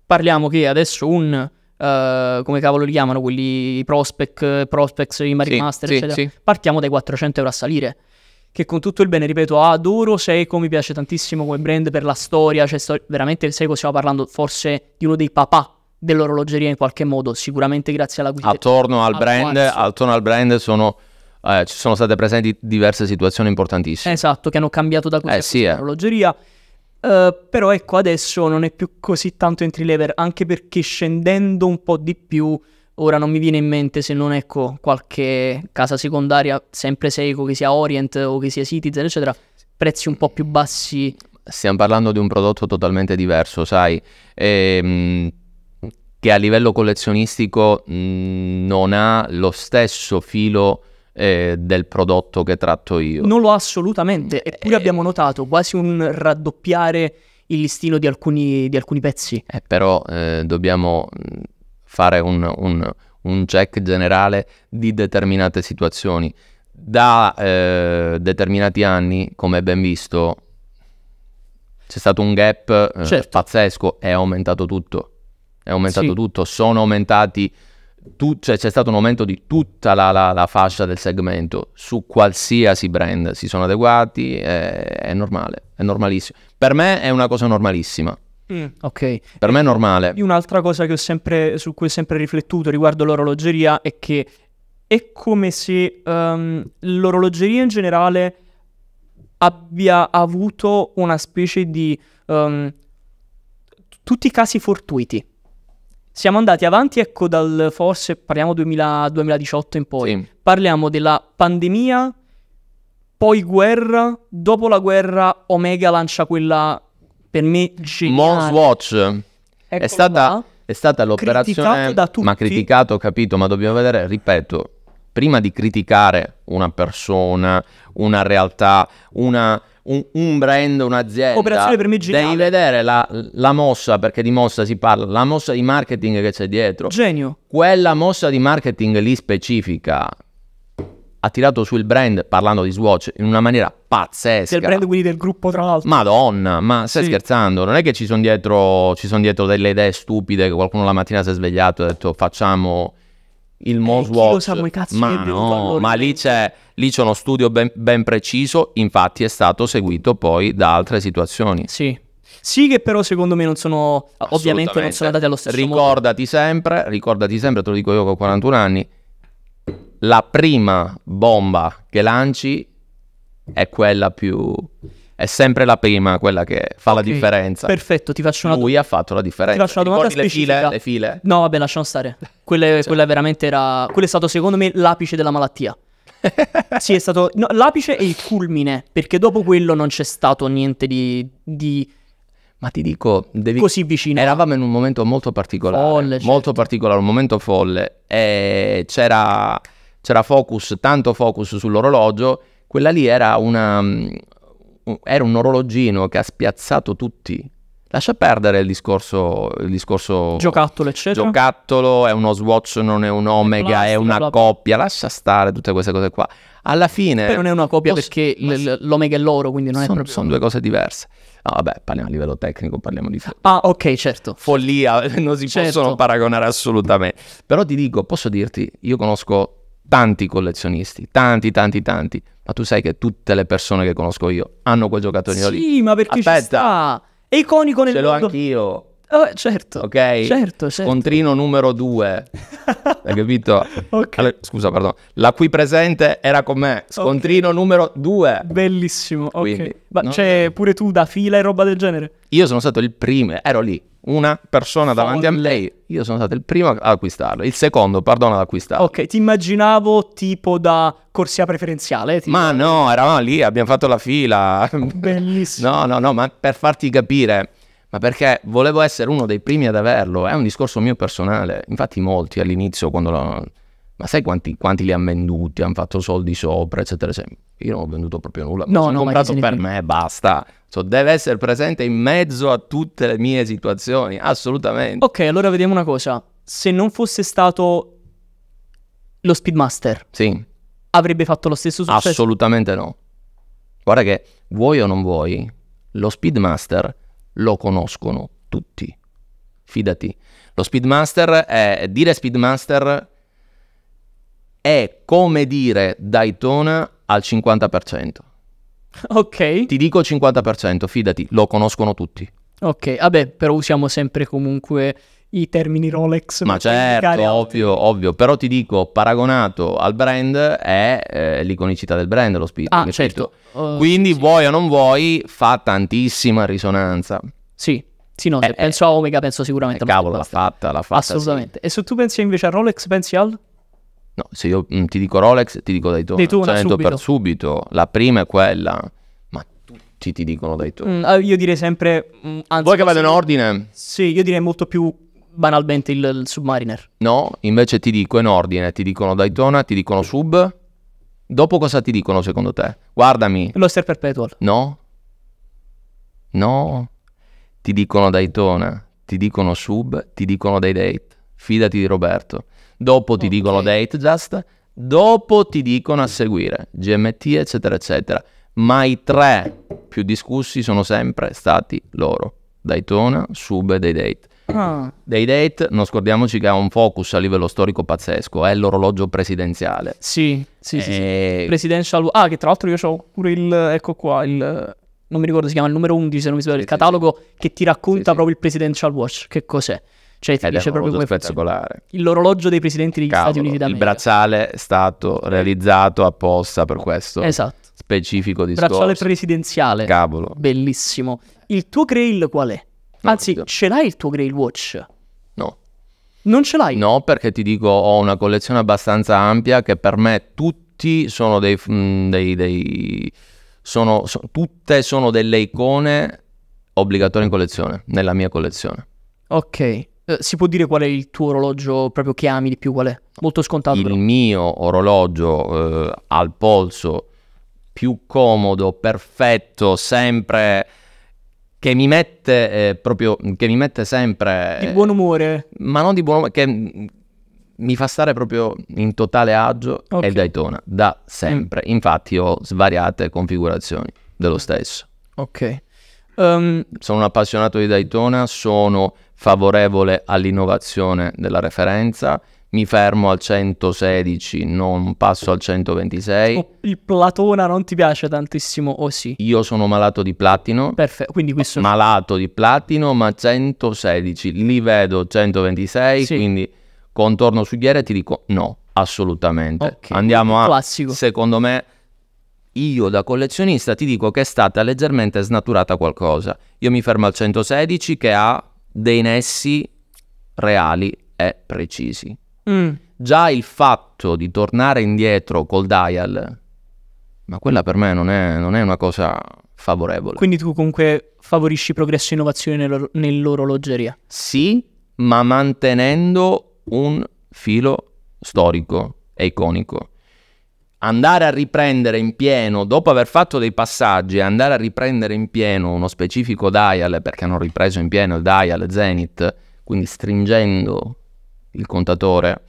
Parliamo che adesso un, uh, come cavolo li chiamano, quelli Prospect, Prospects, i Marimaster, sì, sì, eccetera, partiamo dai 400 euro a salire che con tutto il bene, ripeto, adoro Seiko, mi piace tantissimo come brand per la storia, cioè sto, veramente il Seiko stiamo parlando forse di uno dei papà dell'orologeria in qualche modo, sicuramente grazie alla guida. Attorno al, brand, attorno al brand sono... Eh, ci sono state presenti diverse situazioni importantissime. Esatto, che hanno cambiato da così eh, sì, all'orologeria. Eh. eh. però ecco, adesso non è più così tanto entry lever, anche perché scendendo un po' di più Ora non mi viene in mente se non ecco qualche casa secondaria, sempre Seiko, che sia Orient o che sia Citizen, eccetera, prezzi un po' più bassi. Stiamo parlando di un prodotto totalmente diverso, sai, ehm, che a livello collezionistico mh, mm, non ha lo stesso filo eh, del prodotto che tratto io. Non lo ha assolutamente, eh, eppure eh, abbiamo notato quasi un raddoppiare il listino di alcuni, di alcuni pezzi. Eh, però eh, dobbiamo mm, fare un, un, un check generale di determinate situazioni. Da eh, determinati anni, come ben visto, c'è stato un gap eh, certo. pazzesco, è aumentato tutto, è aumentato sì. tutto, sono aumentati... Tu, cioè, c'è stato un aumento di tutta la, la, la, fascia del segmento su qualsiasi brand, si sono adeguati, è, è normale, è normalissimo. Per me è una cosa normalissima, Mm. Okay. Per me è normale. Un'altra cosa che ho sempre, su cui ho sempre riflettuto riguardo l'orologeria è che è come se um, l'orologeria in generale abbia avuto una specie di... Um, tutti i casi fortuiti. Siamo andati avanti, ecco, dal forse, parliamo 2000, 2018 in poi, sì. parliamo della pandemia, poi guerra, dopo la guerra Omega lancia quella per me geniale. Mons Watch è stata, è stata, l'operazione ma criticato, capito, ma dobbiamo vedere, ripeto, prima di criticare una persona, una realtà, una, un, un, brand, un'azienda, operazione per me geniale. devi vedere la, la, mossa, perché di mossa si parla, la mossa di marketing che c'è dietro. Genio. Quella mossa di marketing lì specifica ha tirato su il brand parlando di Swatch in una maniera pazzesca. Del brand quindi del gruppo tra l'altro. Madonna, ma stai sì. scherzando? Non è che ci sono dietro, son dietro delle idee stupide che qualcuno la mattina si è svegliato e ha detto facciamo il Mo eh, Swatch. Lo sa, come cazzo ma no, ma lì c'è, lì c'è, uno studio ben, ben preciso, infatti è stato seguito poi da altre situazioni. Sì. Sì, che però secondo me non sono. Ovviamente non sono andate allo stesso ricordati modo. Sempre, ricordati sempre, te lo dico io che ho 41 anni la prima bomba che lanci è quella più... È sempre la prima quella che fa okay, la differenza. Perfetto, ti faccio una domanda. Lui ha fatto la differenza. Ti faccio una domanda Ricordi Le file, le file? No, vabbè, lasciamo stare. Quelle, cioè. Quella veramente era... Quello è stato secondo me l'apice della malattia. sì, è stato no, l'apice e il culmine, perché dopo quello non c'è stato niente di, di ma ti dico, devi... così vicino. Eravamo in un momento molto particolare. Folle, certo. Molto particolare, un momento folle. E c'era, c'era focus, tanto focus sull'orologio. Quella lì era, una, mm, era un orologino che ha spiazzato tutti. Lascia perdere il discorso, il discorso giocattolo, eccetera. Giocattolo, è uno Swatch, non è un Omega, plastica, è una bla... coppia. Lascia stare tutte queste cose qua. Alla fine. Però non è una coppia posso... perché l- l'Omega è l'oro, quindi non sono, è proprio. Sono due cose diverse. No, vabbè, parliamo a livello tecnico, parliamo di. Ah, ok, certo. Follia, non si certo. possono paragonare assolutamente. Però ti dico, posso dirti, io conosco tanti collezionisti, tanti, tanti, tanti. Ma tu sai che tutte le persone che conosco io hanno quel giocattolino sì, lì. Sì, ma perché Aspetta. ci sta? È iconico nel Ce mondo. Ce l'ho anch'io. Oh, certo, ok? Certo, certo. Scontrino numero due, hai capito? okay. allora, scusa, perdono. La qui presente era con me, scontrino okay. numero due. Bellissimo, ok. Quindi, Ma no? c'è pure tu da fila e roba del genere? Io sono stato il primo, ero lì, una persona davanti Folle. a lei. Io sono stato il primo ad acquistarlo, il secondo, perdono, ad acquistarlo. Ok, ti immaginavo tipo da corsia preferenziale. Tipo. Ma no, eravamo lì, abbiamo fatto la fila. Bellissimo. no, no, no, ma per farti capire ma perché volevo essere uno dei primi ad averlo, è un discorso mio personale, infatti molti all'inizio quando l'hanno... Ma sai quanti, quanti li hanno venduti, hanno fatto soldi sopra, eccetera, eccetera. Io non ho venduto proprio nulla, no, ho no, comprato per me, basta. So, deve essere presente in mezzo a tutte le mie situazioni, assolutamente. Ok, allora vediamo una cosa. Se non fosse stato lo Speedmaster, sì. avrebbe fatto lo stesso successo? Assolutamente no. Guarda che, vuoi o non vuoi, lo Speedmaster lo conoscono tutti. Fidati, lo Speedmaster è dire Speedmaster è come dire Daytona al 50%. Ok. Ti dico 50%, fidati, lo conoscono tutti. Ok, vabbè, però usiamo sempre comunque i termini Rolex. Ma certo, ovvio, ovvio, però ti dico, paragonato al brand è eh, l'iconicità del brand, lo spirito. Ah, certo. Uh, Quindi sì. vuoi o non vuoi, fa tantissima risonanza. Sì, sì, no, eh, se eh, penso a Omega penso sicuramente eh, a Cavolo, l'ha fatta, l'ha fatta. Assolutamente. Sì. E se tu pensi invece a Rolex, pensi al? No, se io mh, mm, ti dico Rolex, ti dico Daytona. Daytona cioè, subito. per subito. La prima è quella. Ma tutti ti dicono Daytona. Mm, ah, io direi sempre... Mh, mm, anzi, Vuoi che vada in ordine? Sì, io direi molto più banalmente il, il, Submariner. No, invece ti dico in ordine, ti dicono Daytona, ti dicono Sub. Dopo cosa ti dicono secondo te? Guardami. L'Oster Perpetual. No. No. Ti dicono Daytona, ti dicono Sub, ti dicono dei date. Fidati di Roberto. Dopo ti okay. dicono date just, dopo ti dicono a seguire GMT eccetera eccetera. Ma i tre più discussi sono sempre stati loro. Daytona, Sub e dei date Ah. Dei date, non scordiamoci che ha un focus a livello storico pazzesco, è l'orologio presidenziale. Sì, sì, e... sì, sì. Presidential... Ah, che tra l'altro io ho pure il... ecco qua, il... Non mi ricordo, si chiama il numero 11, se non mi sbaglio, sì, il catalogo sì, che ti racconta proprio il Presidential Watch, che cos'è. Cioè ti Ed dice proprio come spettacolare. L'orologio dei presidenti degli Cavolo, Stati Uniti d'America. Il bracciale è stato realizzato apposta per questo. Esatto. Specifico di Brazzale presidenziale. Cavolo. Bellissimo. Il tuo grail qual è? Anzi, ce l'hai il tuo Grail Watch? No. Non ce l'hai? No, perché ti dico, ho una collezione abbastanza ampia che per me tutti sono dei... Mm, dei, dei sono, so, tutte sono delle icone obbligatorie in collezione, nella mia collezione. Ok. Uh, si può dire qual è il tuo orologio proprio che ami di più? Qual è? Molto scontato. Il però. mio orologio uh, al polso più comodo, perfetto, sempre che mi mette eh, proprio, che mi mette sempre... Di buon umore. Ma non di buon umore, che mi fa stare proprio in totale agio okay. è il Daytona, da sempre. Mm. Infatti ho svariate configurazioni dello stesso. Ok. Um... Sono un appassionato di Daytona, sono favorevole all'innovazione della referenza, mi fermo al 116, non passo al 126. Il Platona non ti piace tantissimo o oh sì? Io sono malato di platino. Perfetto, quindi questo... Malato di platino, ma 116, li vedo 126, sì. quindi contorno su ghiera e ti dico no, assolutamente. Okay, Andiamo a... Classico. Secondo me, io da collezionista ti dico che è stata leggermente snaturata qualcosa. Io mi fermo al 116 che ha dei nessi reali e precisi Mm. Già il fatto di tornare indietro col dial, ma quella per me non è, non è una cosa favorevole. Quindi tu comunque favorisci progresso e innovazione nell'orologeria? Sì, ma mantenendo un filo storico e iconico. Andare a riprendere in pieno, dopo aver fatto dei passaggi, andare a riprendere in pieno uno specifico dial, perché hanno ripreso in pieno il dial Zenith, quindi stringendo il contatore,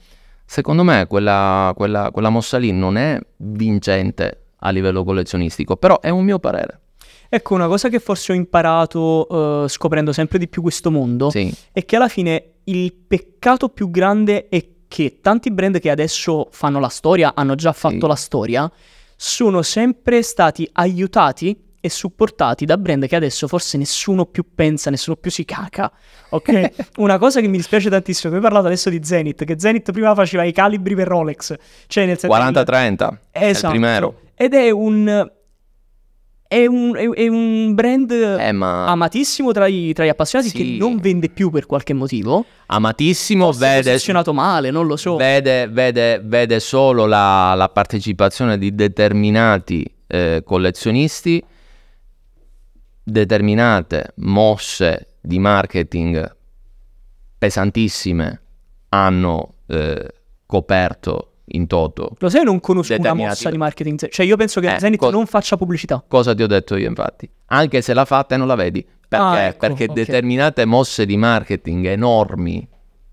secondo me quella, quella, quella mossa lì non è vincente a livello collezionistico, però è un mio parere. Ecco, una cosa che forse ho imparato uh, scoprendo sempre di più questo mondo sì. è che alla fine il peccato più grande è che tanti brand che adesso fanno la storia, hanno già fatto sì. la storia, sono sempre stati aiutati e supportati da brand che adesso forse nessuno più pensa, nessuno più si caca. Ok? Una cosa che mi dispiace tantissimo, tu hai parlato adesso di Zenith, che Zenith prima faceva i calibri per Rolex, cioè nel senso 40-30. Esatto. Ed è un è un, è, un, brand eh, ma... amatissimo tra, i, tra gli appassionati sì. che non vende più per qualche motivo. Amatissimo, Forse vede... posizionato male, non lo so. Vede, vede, vede solo la, la, partecipazione di determinati eh, collezionisti determinate mosse di marketing pesantissime hanno eh, coperto in toto. Lo sai, non conosco una mossa di marketing. Cioè, io penso che eh, Zenith co- non faccia pubblicità. Cosa ti ho detto io, infatti? Anche se la fatta e non la vedi. Perché? Ah, ecco, Perché okay. determinate mosse di marketing enormi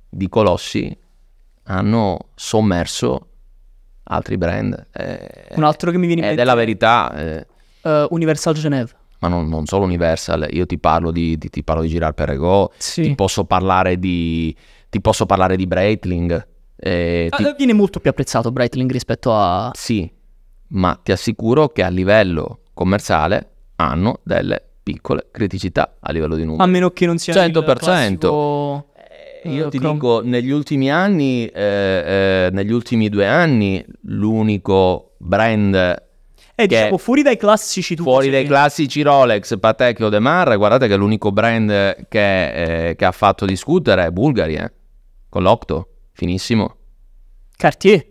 di colossi hanno sommerso altri brand. Eh, Un altro che mi viene in eh, mente. Ed è la verità. Eh. Uh, Universal Geneve ma non, non solo Universal, io ti parlo di, ti, ti parlo di Girard Perregaux, sì. ti posso parlare di, ti posso parlare di Breitling. Eh, ah, ti... Viene molto più apprezzato Breitling rispetto a... Sì, ma ti assicuro che a livello commerciale hanno delle piccole criticità a livello di numeri. A meno che non sia 100%. Classico... Eh, io ti dico, negli ultimi anni, eh, eh, negli ultimi due anni, l'unico brand è eh, diciamo fuori dai classici tu Fuori dai classici Rolex, Patek e Odemar, guardate che l'unico brand che, eh, che ha fatto discutere è Bulgari, eh? con l'Octo, finissimo. Cartier?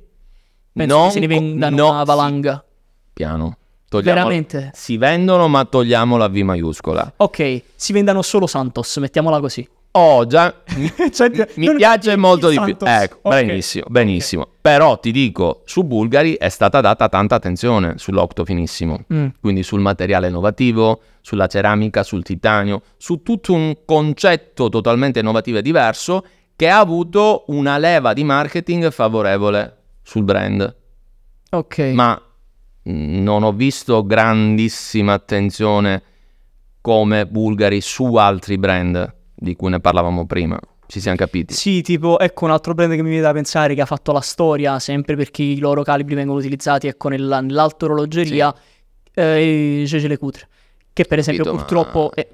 Penso non, che se ne vendano no, una valanga. Piano. Togliamo, Veramente? Si vendono, ma togliamo la V maiuscola. Ok, si vendano solo Santos, mettiamola così. Oh, già, mi, cioè, mi non, piace molto di più. Ecco, okay. benissimo, benissimo. Okay. Però ti dico, su Bulgari è stata data tanta attenzione sull'octo finissimo, mm. quindi sul materiale innovativo, sulla ceramica, sul titanio, su tutto un concetto totalmente innovativo e diverso che ha avuto una leva di marketing favorevole sul brand. Ok. Ma mm, non ho visto grandissima attenzione come Bulgari su altri brand di cui ne parlavamo prima. Ci siamo capiti. Sì, tipo, ecco un altro brand che mi viene da pensare che ha fatto la storia, sempre perché i loro calibri vengono utilizzati, ecco, nella, nell'alta orologeria, sì. eh, Gegele Coutre, che per esempio Capito, purtroppo ma... è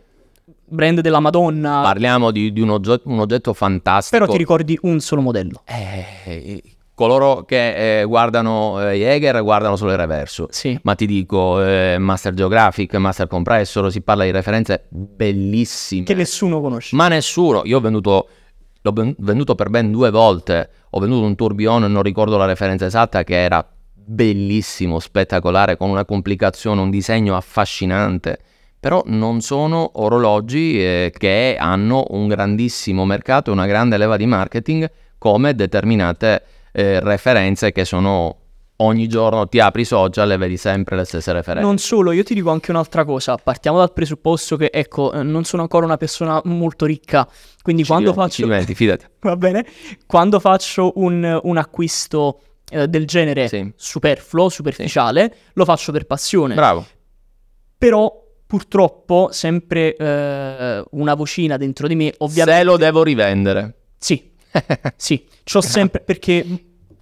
brand della Madonna. Parliamo di, di un, oggetto, un, oggetto, fantastico. Però ti ricordi un solo modello. Eh, coloro che eh, guardano eh, Jäger guardano solo il reverso. Sì. Ma ti dico, eh, Master Geographic, Master Compressor, si parla di referenze bellissime. Che nessuno conosce. Ma nessuno. Io ho venduto, l'ho venduto per ben due volte. Ho venduto un tourbillon, non ricordo la referenza esatta, che era bellissimo, spettacolare, con una complicazione, un disegno affascinante. Però non sono orologi eh, che hanno un grandissimo mercato e una grande leva di marketing come determinate eh, referenze che sono ogni giorno ti apri i social e vedi sempre le stesse referenze. Non solo, io ti dico anche un'altra cosa, partiamo dal presupposto che ecco, eh, non sono ancora una persona molto ricca, quindi ci quando diventi, faccio... Diventi, fidati. Va bene, quando faccio un, un acquisto eh, del genere sì. superfluo, superficiale, sì. lo faccio per passione. Bravo. Però purtroppo sempre eh, una vocina dentro di me, ovviamente... Se lo devo rivendere. Sì, sì, ho sempre... perché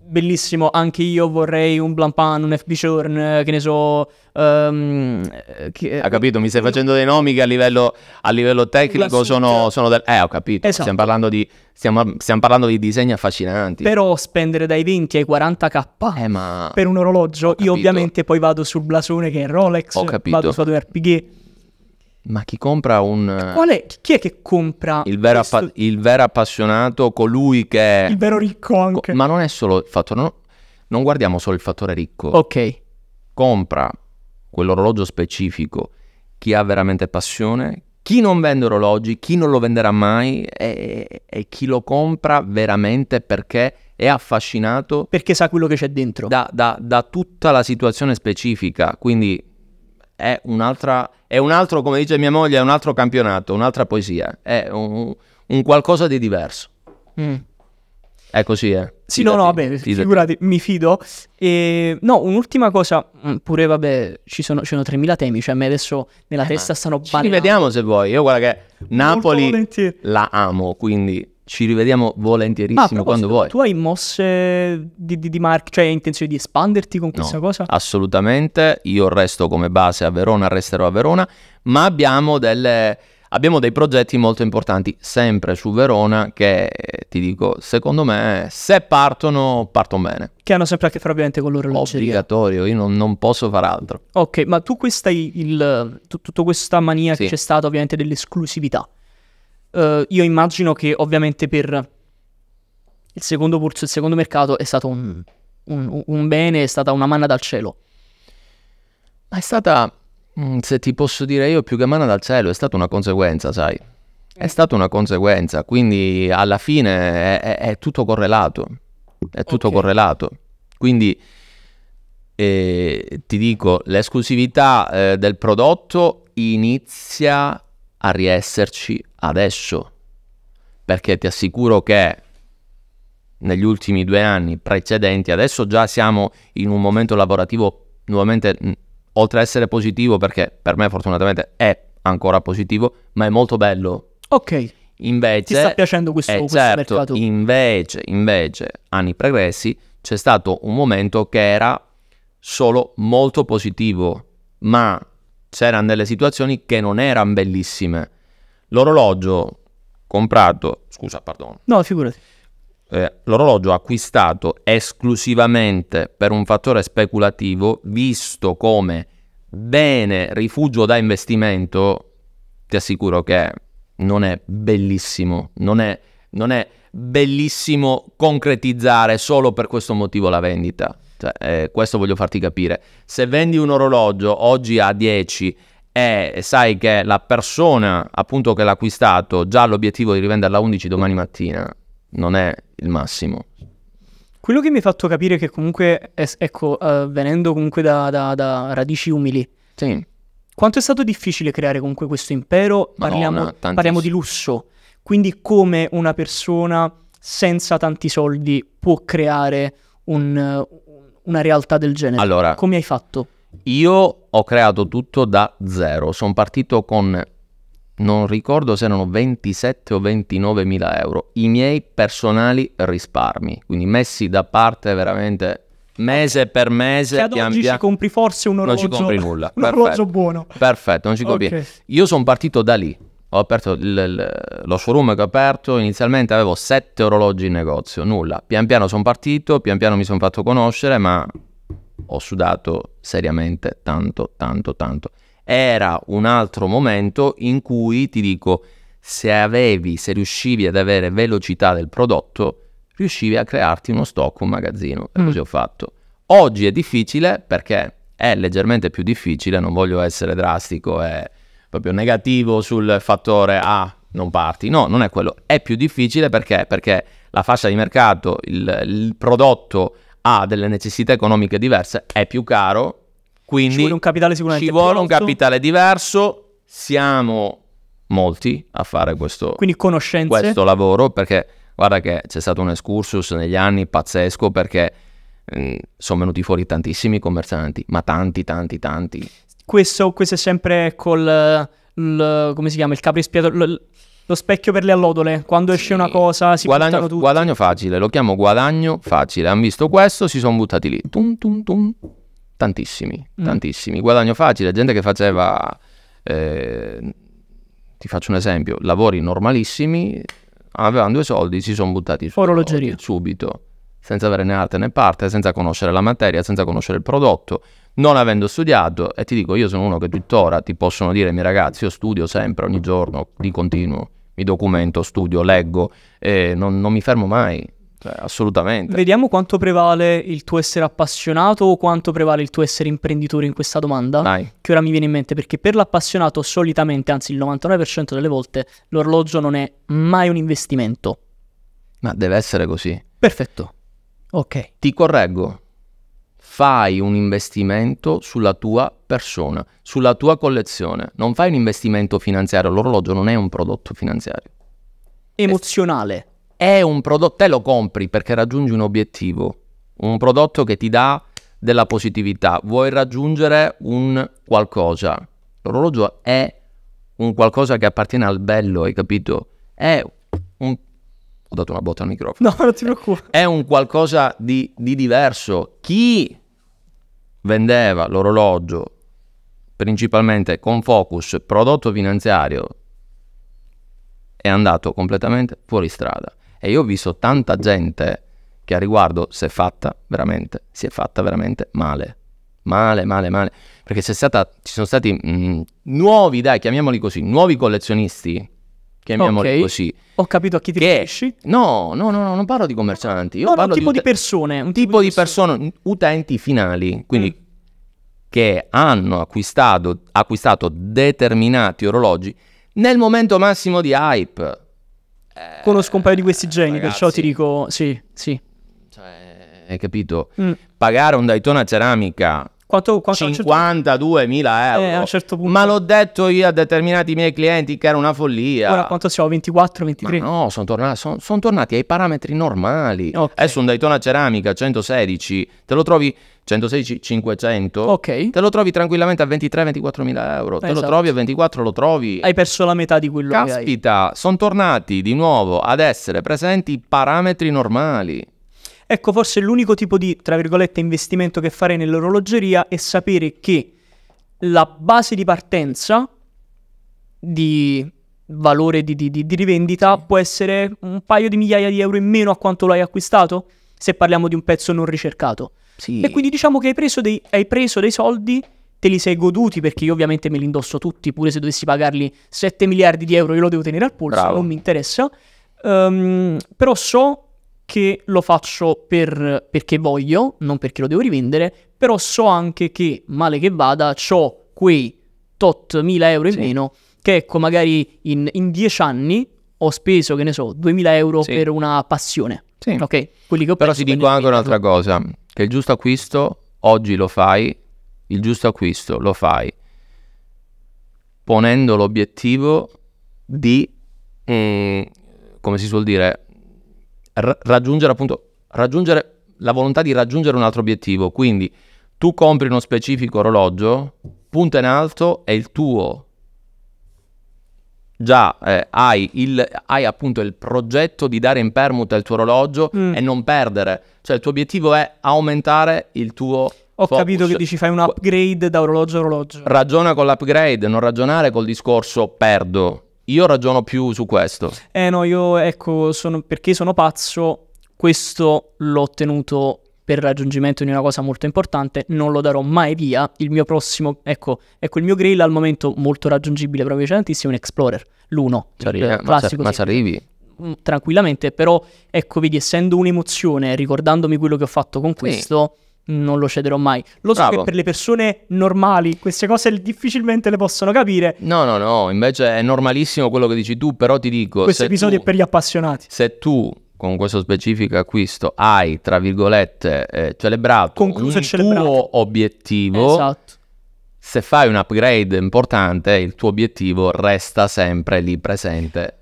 bellissimo, anche io vorrei un Blampan, un FB Churn, eh, che ne so... Um, che... Ha capito, mi stai facendo dei nomi che a livello, a livello tecnico sono, sono, del... Eh, ho capito, esatto. stiamo, parlando di, stiamo, stiamo, parlando di, disegni affascinanti. Però spendere dai 20 ai 40k eh, ma... per un orologio, io ovviamente poi vado sul blasone che è Rolex, vado su Adware RPG... Ma chi compra un... Qual è? Chi è che compra? Eh, il vero, questo... appa- il vero appassionato, colui che... Il vero ricco anche. Co- ma non è solo il fattore... Non, non guardiamo solo il fattore ricco. Ok. Compra quell'orologio specifico chi ha veramente passione, chi non vende orologi, chi non lo venderà mai e, e, chi lo compra veramente perché è affascinato. Perché sa quello che c'è dentro. Da, da, da tutta la situazione specifica. Quindi è, un'altra, è un altro, come dice mia moglie, è un altro campionato, un'altra poesia, è un, un qualcosa di diverso. Mm. È così, eh. Sì, fidati, no, no, vabbè, fidati. figurati, mi fido. E, no, un'ultima cosa, mm, pure vabbè, ci sono, ci sono 3.000 temi, cioè a me adesso nella eh, testa stanno ballando. Ci vediamo se vuoi, io guarda che Napoli la amo, quindi ci rivediamo volentierissimo quando vuoi. Tu hai mosse di, di, di marca, cioè hai intenzione di espanderti con questa no, cosa? Assolutamente, io resto come base a Verona, resterò a Verona, ma abbiamo, delle, abbiamo dei progetti molto importanti sempre su Verona che ti dico, secondo me, se partono, partono bene. Che hanno sempre a che fare ovviamente con l'orologio. Obbligatorio, io non, non, posso far altro. Ok, ma tu questa, il, tutta questa mania sì. che c'è stata ovviamente dell'esclusività, Uh, io immagino che ovviamente per il secondo corso, il secondo mercato è stato mm. un, un, un bene, è stata una manna dal cielo. Ma è stata, mm, se ti posso dire io, più che manna dal cielo, è stata una conseguenza, sai. È eh. stata una conseguenza, quindi alla fine è, è, è tutto correlato. È tutto okay. correlato. Quindi eh, ti dico, l'esclusività eh, del prodotto inizia a riesserci adesso, perché ti assicuro che negli ultimi due anni precedenti, adesso già siamo in un momento lavorativo nuovamente, oltre ad essere positivo, perché per me fortunatamente è ancora positivo, ma è molto bello. Ok. Invece, ti sta piacendo questo, eh, questo certo, mercato? Invece, invece, anni pregressi, c'è stato un momento che era solo molto positivo, ma c'erano delle situazioni che non erano bellissime. L'orologio comprato, scusa, perdono. No, figurati. Eh, l'orologio acquistato esclusivamente per un fattore speculativo, visto come bene rifugio da investimento, ti assicuro che non è bellissimo, non è, non è bellissimo concretizzare solo per questo motivo la vendita. Cioè, eh, questo voglio farti capire. Se vendi un orologio oggi a 10 e sai che la persona appunto che l'ha acquistato già ha l'obiettivo di rivenderla a 11 domani mattina, non è il massimo. Quello che mi ha fatto capire che comunque, es- ecco, uh, venendo comunque da, da, da radici umili, sì. quanto è stato difficile creare comunque questo impero? Parliamo, Madonna, parliamo di lusso, quindi come una persona senza tanti soldi può creare un, una realtà del genere? Allora, come hai fatto? Io ho creato tutto da zero, sono partito con, non ricordo se erano 27 o 29 mila euro, i miei personali risparmi, quindi messi da parte veramente mese per mese. Che ad pian oggi ci compri forse un orologio, non ci compri nulla. un orologio buono. Perfetto, non ci compri okay. Io sono partito da lì, ho aperto il, il, lo showroom che ho aperto, inizialmente avevo sette orologi in negozio, nulla. Pian piano sono partito, pian piano mi sono fatto conoscere, ma ho sudato seriamente tanto, tanto, tanto. Era un altro momento in cui ti dico, se avevi, se riuscivi ad avere velocità del prodotto, riuscivi a crearti uno stock, un magazzino. E mm. così ho fatto. Oggi è difficile perché è leggermente più difficile, non voglio essere drastico e proprio negativo sul fattore ah, non parti. No, non è quello. È più difficile perché? Perché la fascia di mercato, il, il prodotto ha delle necessità economiche diverse, è più caro, quindi ci vuole un capitale sicuramente ci vuole un capitale diverso, siamo molti a fare questo, quindi conoscenze. questo lavoro, perché guarda che c'è stato un excursus negli anni pazzesco perché eh, sono venuti fuori tantissimi commercianti, ma tanti, tanti, tanti. Questo, questo è sempre col, il, come si chiama, il capo espiatorio, lo specchio per le allodole. Quando esce una cosa si guadagno, buttano tutti. Guadagno facile, lo chiamo guadagno facile. Hanno visto questo, si sono buttati lì. Tum, tum, tum. Tantissimi, mm. tantissimi. Guadagno facile, gente che faceva... Eh, ti faccio un esempio, lavori normalissimi, avevano due soldi, si sono buttati Orologeria. subito, senza avere né arte né parte, senza conoscere la materia, senza conoscere il prodotto, non avendo studiato, e ti dico, io sono uno che tuttora ti possono dire, miei ragazzi, io studio sempre, ogni giorno, di continuo, mi documento, studio, leggo, eh, non, non mi fermo mai, cioè, assolutamente. Vediamo quanto prevale il tuo essere appassionato o quanto prevale il tuo essere imprenditore in questa domanda. Dai. Che ora mi viene in mente perché per l'appassionato solitamente, anzi il 99% delle volte, l'orologio non è mai un investimento. Ma deve essere così. Perfetto. Ok. Ti correggo fai un investimento sulla tua persona, sulla tua collezione. Non fai un investimento finanziario, l'orologio non è un prodotto finanziario. Emozionale. È un prodotto, te lo compri perché raggiungi un obiettivo, un prodotto che ti dà della positività, vuoi raggiungere un qualcosa. L'orologio è un qualcosa che appartiene al bello, hai capito? È un ho dato una botta al microfono. No, non ti preoccupare. È un qualcosa di, di diverso. Chi vendeva l'orologio principalmente con focus prodotto finanziario è andato completamente fuori strada. E io ho visto tanta gente che a riguardo si è fatta veramente, si è fatta veramente male. Male, male, male. Perché stata, ci sono stati mh, mm, nuovi, dai, chiamiamoli così, nuovi collezionisti chiamiamoli okay. così. Ho capito a chi ti riferisci? No, no, no, no, non parlo di commercianti. Io no, parlo no, tipo di, di persone. Un tipo, tipo di persone, persone utenti finali, quindi mm. che hanno acquistato, acquistato, determinati orologi nel momento massimo di hype. Eh, Conosco un paio di questi geni, ragazzi, perciò ti dico sì, sì. Cioè, hai capito? Mm. Pagare un Daytona ceramica quanto, quanto 52 certo mila certo... euro. Eh, certo punto... Ma l'ho detto io a determinati miei clienti che era una follia. Ora quanto siamo? 24, 23? Ma no, sono tornati, son, son tornati, ai parametri normali. Okay. Adesso un Daytona Ceramica 116, te lo trovi 116, 500. Ok. Te lo trovi tranquillamente a 23-24 mila euro. Esatto. Te lo esatto. trovi a 24, lo trovi. Hai perso la metà di quello Caspita, che hai. Caspita, sono tornati di nuovo ad essere presenti parametri normali. Ecco, forse l'unico tipo di, tra virgolette, investimento che farei nell'orologeria è sapere che la base di partenza di valore di, di, di rivendita sì. può essere un paio di migliaia di euro in meno a quanto l'hai acquistato, se parliamo di un pezzo non ricercato. Sì. E quindi diciamo che hai preso, dei, hai preso dei soldi te li sei goduti perché io ovviamente me li indosso tutti, pure se dovessi pagarli 7 miliardi di euro io lo devo tenere al polso, Bravo. non mi interessa. Um, però so che lo faccio per, perché voglio, non perché lo devo rivendere, però so anche che, male che vada, ho quei tot mila euro in sì. meno, che ecco, magari in, in, dieci anni ho speso, che ne so, 2000 euro sì. per una passione. Sì. Ok, quelli che ho Però ti dico anche un'altra cosa, che il giusto acquisto oggi lo fai, il giusto acquisto lo fai ponendo l'obiettivo di, eh, come si suol dire, r- raggiungere appunto raggiungere la volontà di raggiungere un altro obiettivo. Quindi tu compri uno specifico orologio, punta in alto è il tuo. Già eh, hai, il, hai, appunto il progetto di dare in permuta il tuo orologio mm. e non perdere. Cioè il tuo obiettivo è aumentare il tuo ho Focus. capito che dici fai un upgrade da orologio a orologio. Ragiona con l'upgrade, non ragionare col discorso perdo. Io ragiono più su questo. Eh no, io ecco, sono, perché sono pazzo, questo l'ho ottenuto per raggiungimento di una cosa molto importante, non lo darò mai via. Il mio prossimo, ecco, ecco il mio grill al momento molto raggiungibile, proprio tantissimo, un Explorer, l'1, eh, classico. Ma ci arrivi? Mm, tranquillamente, però ecco, vedi, essendo un'emozione, ricordandomi quello che ho fatto con sì. questo non lo cederò mai. Lo so Bravo. che per le persone normali queste cose difficilmente le possono capire. No, no, no, invece è normalissimo quello che dici tu, però ti dico... Questo episodio tu, è per gli appassionati. Se tu con questo specifico acquisto hai, tra virgolette, eh, celebrato Concluso un celebrato. tuo obiettivo... Esatto. Se fai un upgrade importante, il tuo obiettivo resta sempre lì presente.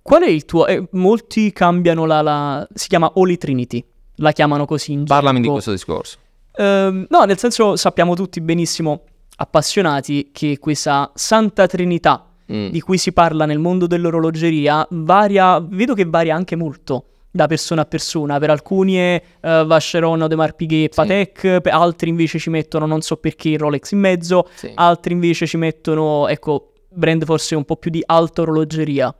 Qual è il tuo? Eh, molti cambiano la, la... si chiama Holy Trinity la chiamano così in Parlami gioco. di questo discorso. Um, no, nel senso sappiamo tutti benissimo, appassionati, che questa santa trinità mm. di cui si parla nel mondo dell'orologeria varia, vedo che varia anche molto da persona a persona. Per alcuni è uh, eh, Vacheron, Odemar Piguet, sì. Patek, per altri invece ci mettono non so perché il Rolex in mezzo, sì. altri invece ci mettono, ecco, brand forse un po' più di alta orologeria.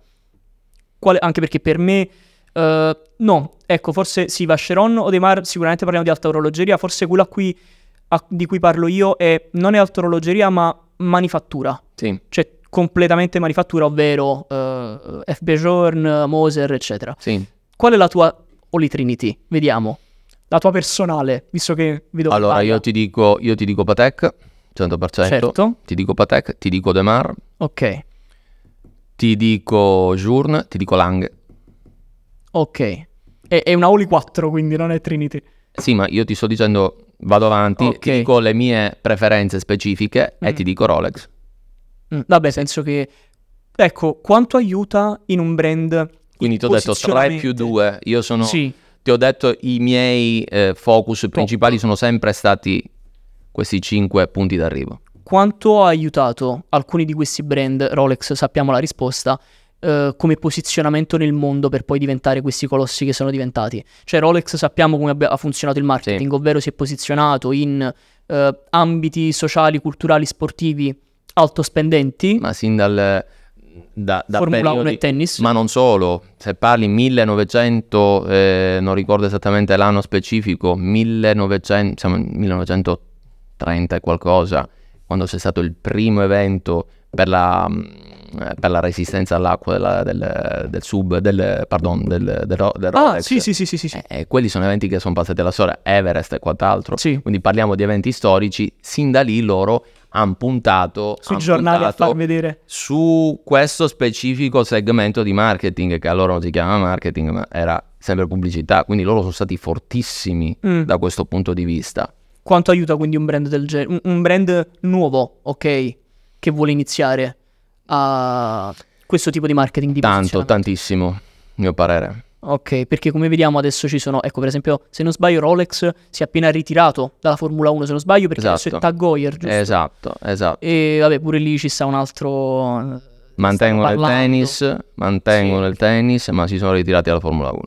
Quale, anche perché per me eh, no, ecco, forse sì, Vacheron o Demar, sicuramente parliamo di alta orologeria, forse quella qui a, di cui parlo io è, non è alta orologeria ma manifattura. Sì. Cioè completamente manifattura, ovvero uh, F. Bejourn, Moser, eccetera. Sì. Qual è la tua Holy Trinity? Vediamo. La tua personale, visto che vedo... Allora, io ti, dico, io ti dico Patek, 100%. Certo. Ti dico Patek, ti dico Demar. Ok. Ti dico Journe, ti dico Lange. Ok. È, è una Oli 4, quindi non è Trinity. Sì, ma io ti sto dicendo, vado avanti, okay. ti dico le mie preferenze specifiche mm. e ti mm. dico Rolex. Mm. Vabbè, senso che... Ecco, quanto aiuta in un brand... Quindi ti ho detto 3 più 2, io sono... Sì. Ti ho detto i miei eh, focus principali Top. sono sempre stati questi 5 punti d'arrivo. Quanto ha aiutato alcuni di questi brand, Rolex sappiamo la risposta, eh, come posizionamento nel mondo per poi diventare questi colossi che sono diventati. Cioè Rolex sappiamo come ha funzionato il marketing, sì. ovvero si è posizionato in eh, ambiti sociali, culturali, sportivi alto spendenti. Ma sin dal da, da Formula 1 e tennis. Ma non solo, se parli 1900, eh, non ricordo esattamente l'anno specifico, 1900, siamo 1930 e qualcosa, quando c'è stato il primo evento per la eh, per la resistenza all'acqua della, del, del, sub, del, pardon, del, del, ro- del ah, Rolex. Ah, sì, sì, sì, sì, sì, sì. Eh, eh quelli sono eventi che sono passati alla storia, Everest e quant'altro. Sì. Quindi parliamo di eventi storici, sin da lì loro hanno puntato sui han giornali puntato a far vedere su questo specifico segmento di marketing che allora non si chiama marketing ma era sempre pubblicità quindi loro sono stati fortissimi mm. da questo punto di vista quanto aiuta quindi un brand del genere un, un brand nuovo ok che vuole iniziare a questo tipo di marketing di Tanto, tantissimo, mio parere. Ok, perché come vediamo adesso ci sono, ecco per esempio, se non sbaglio Rolex si è appena ritirato dalla Formula 1, se non sbaglio, perché esatto. adesso è esatto. Tag Heuer, giusto? Esatto, esatto. E vabbè, pure lì ci sta un altro... Eh, mantengono il tennis, mantengono sì. il tennis, ma si sono ritirati dalla Formula 1.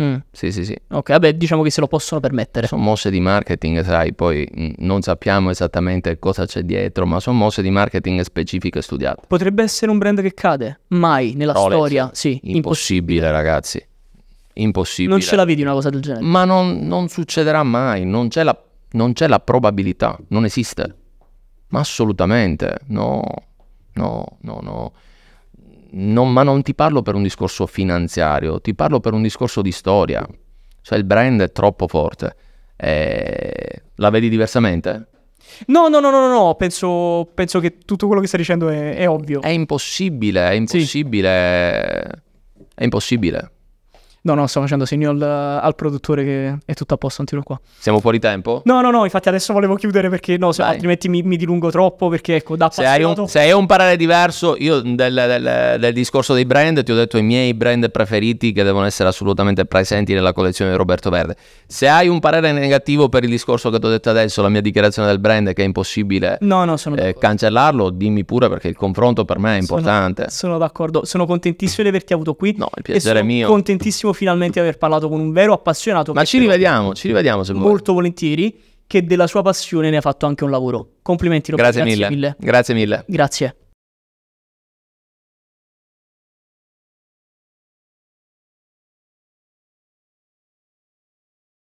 Mm. Sì, sì, sì. Ok, vabbè, diciamo che se lo possono permettere. Sono mosse di marketing, sai, poi mm, non sappiamo esattamente cosa c'è dietro, ma sono mosse di marketing specifiche studiate. Potrebbe essere un brand che cade? Mai nella Rolex. storia? Sì. Impossibile, impossibile, ragazzi. Impossibile. Non ce la vedi una cosa del genere. Ma non, non succederà mai, non c'è, la, non c'è la probabilità, non esiste. Ma assolutamente, no, no, no, no non, ma non ti parlo per un discorso finanziario, ti parlo per un discorso di storia. Cioè il brand è troppo forte. Eh, la vedi diversamente? No, no, no, no, no, penso, penso che tutto quello che stai dicendo è, è ovvio. È impossibile, è impossibile. Sì. È impossibile. No, no, sto facendo segno al, al, produttore che è tutto a posto, non qua. Siamo fuori tempo? No, no, no, infatti adesso volevo chiudere perché no, se, altrimenti mi, mi, dilungo troppo perché ecco, da se hai, un, se hai un parere diverso, io del, del, del, discorso dei brand ti ho detto i miei brand preferiti che devono essere assolutamente presenti nella collezione di Roberto Verde. Se hai un parere negativo per il discorso che ti ho detto adesso, la mia dichiarazione del brand che è impossibile no, no, eh, cancellarlo, dimmi pure perché il confronto per me è importante. Sono, sono d'accordo, sono contentissimo di averti avuto qui. No, il piacere è mio. Contentissimo bellissimo finalmente aver parlato con un vero appassionato. Ma ci rivediamo, ci rivediamo se vuoi. Molto volentieri, che della sua passione ne ha fatto anche un lavoro. Complimenti Roberto. Grazie, grazie mille. mille. Grazie mille. Grazie.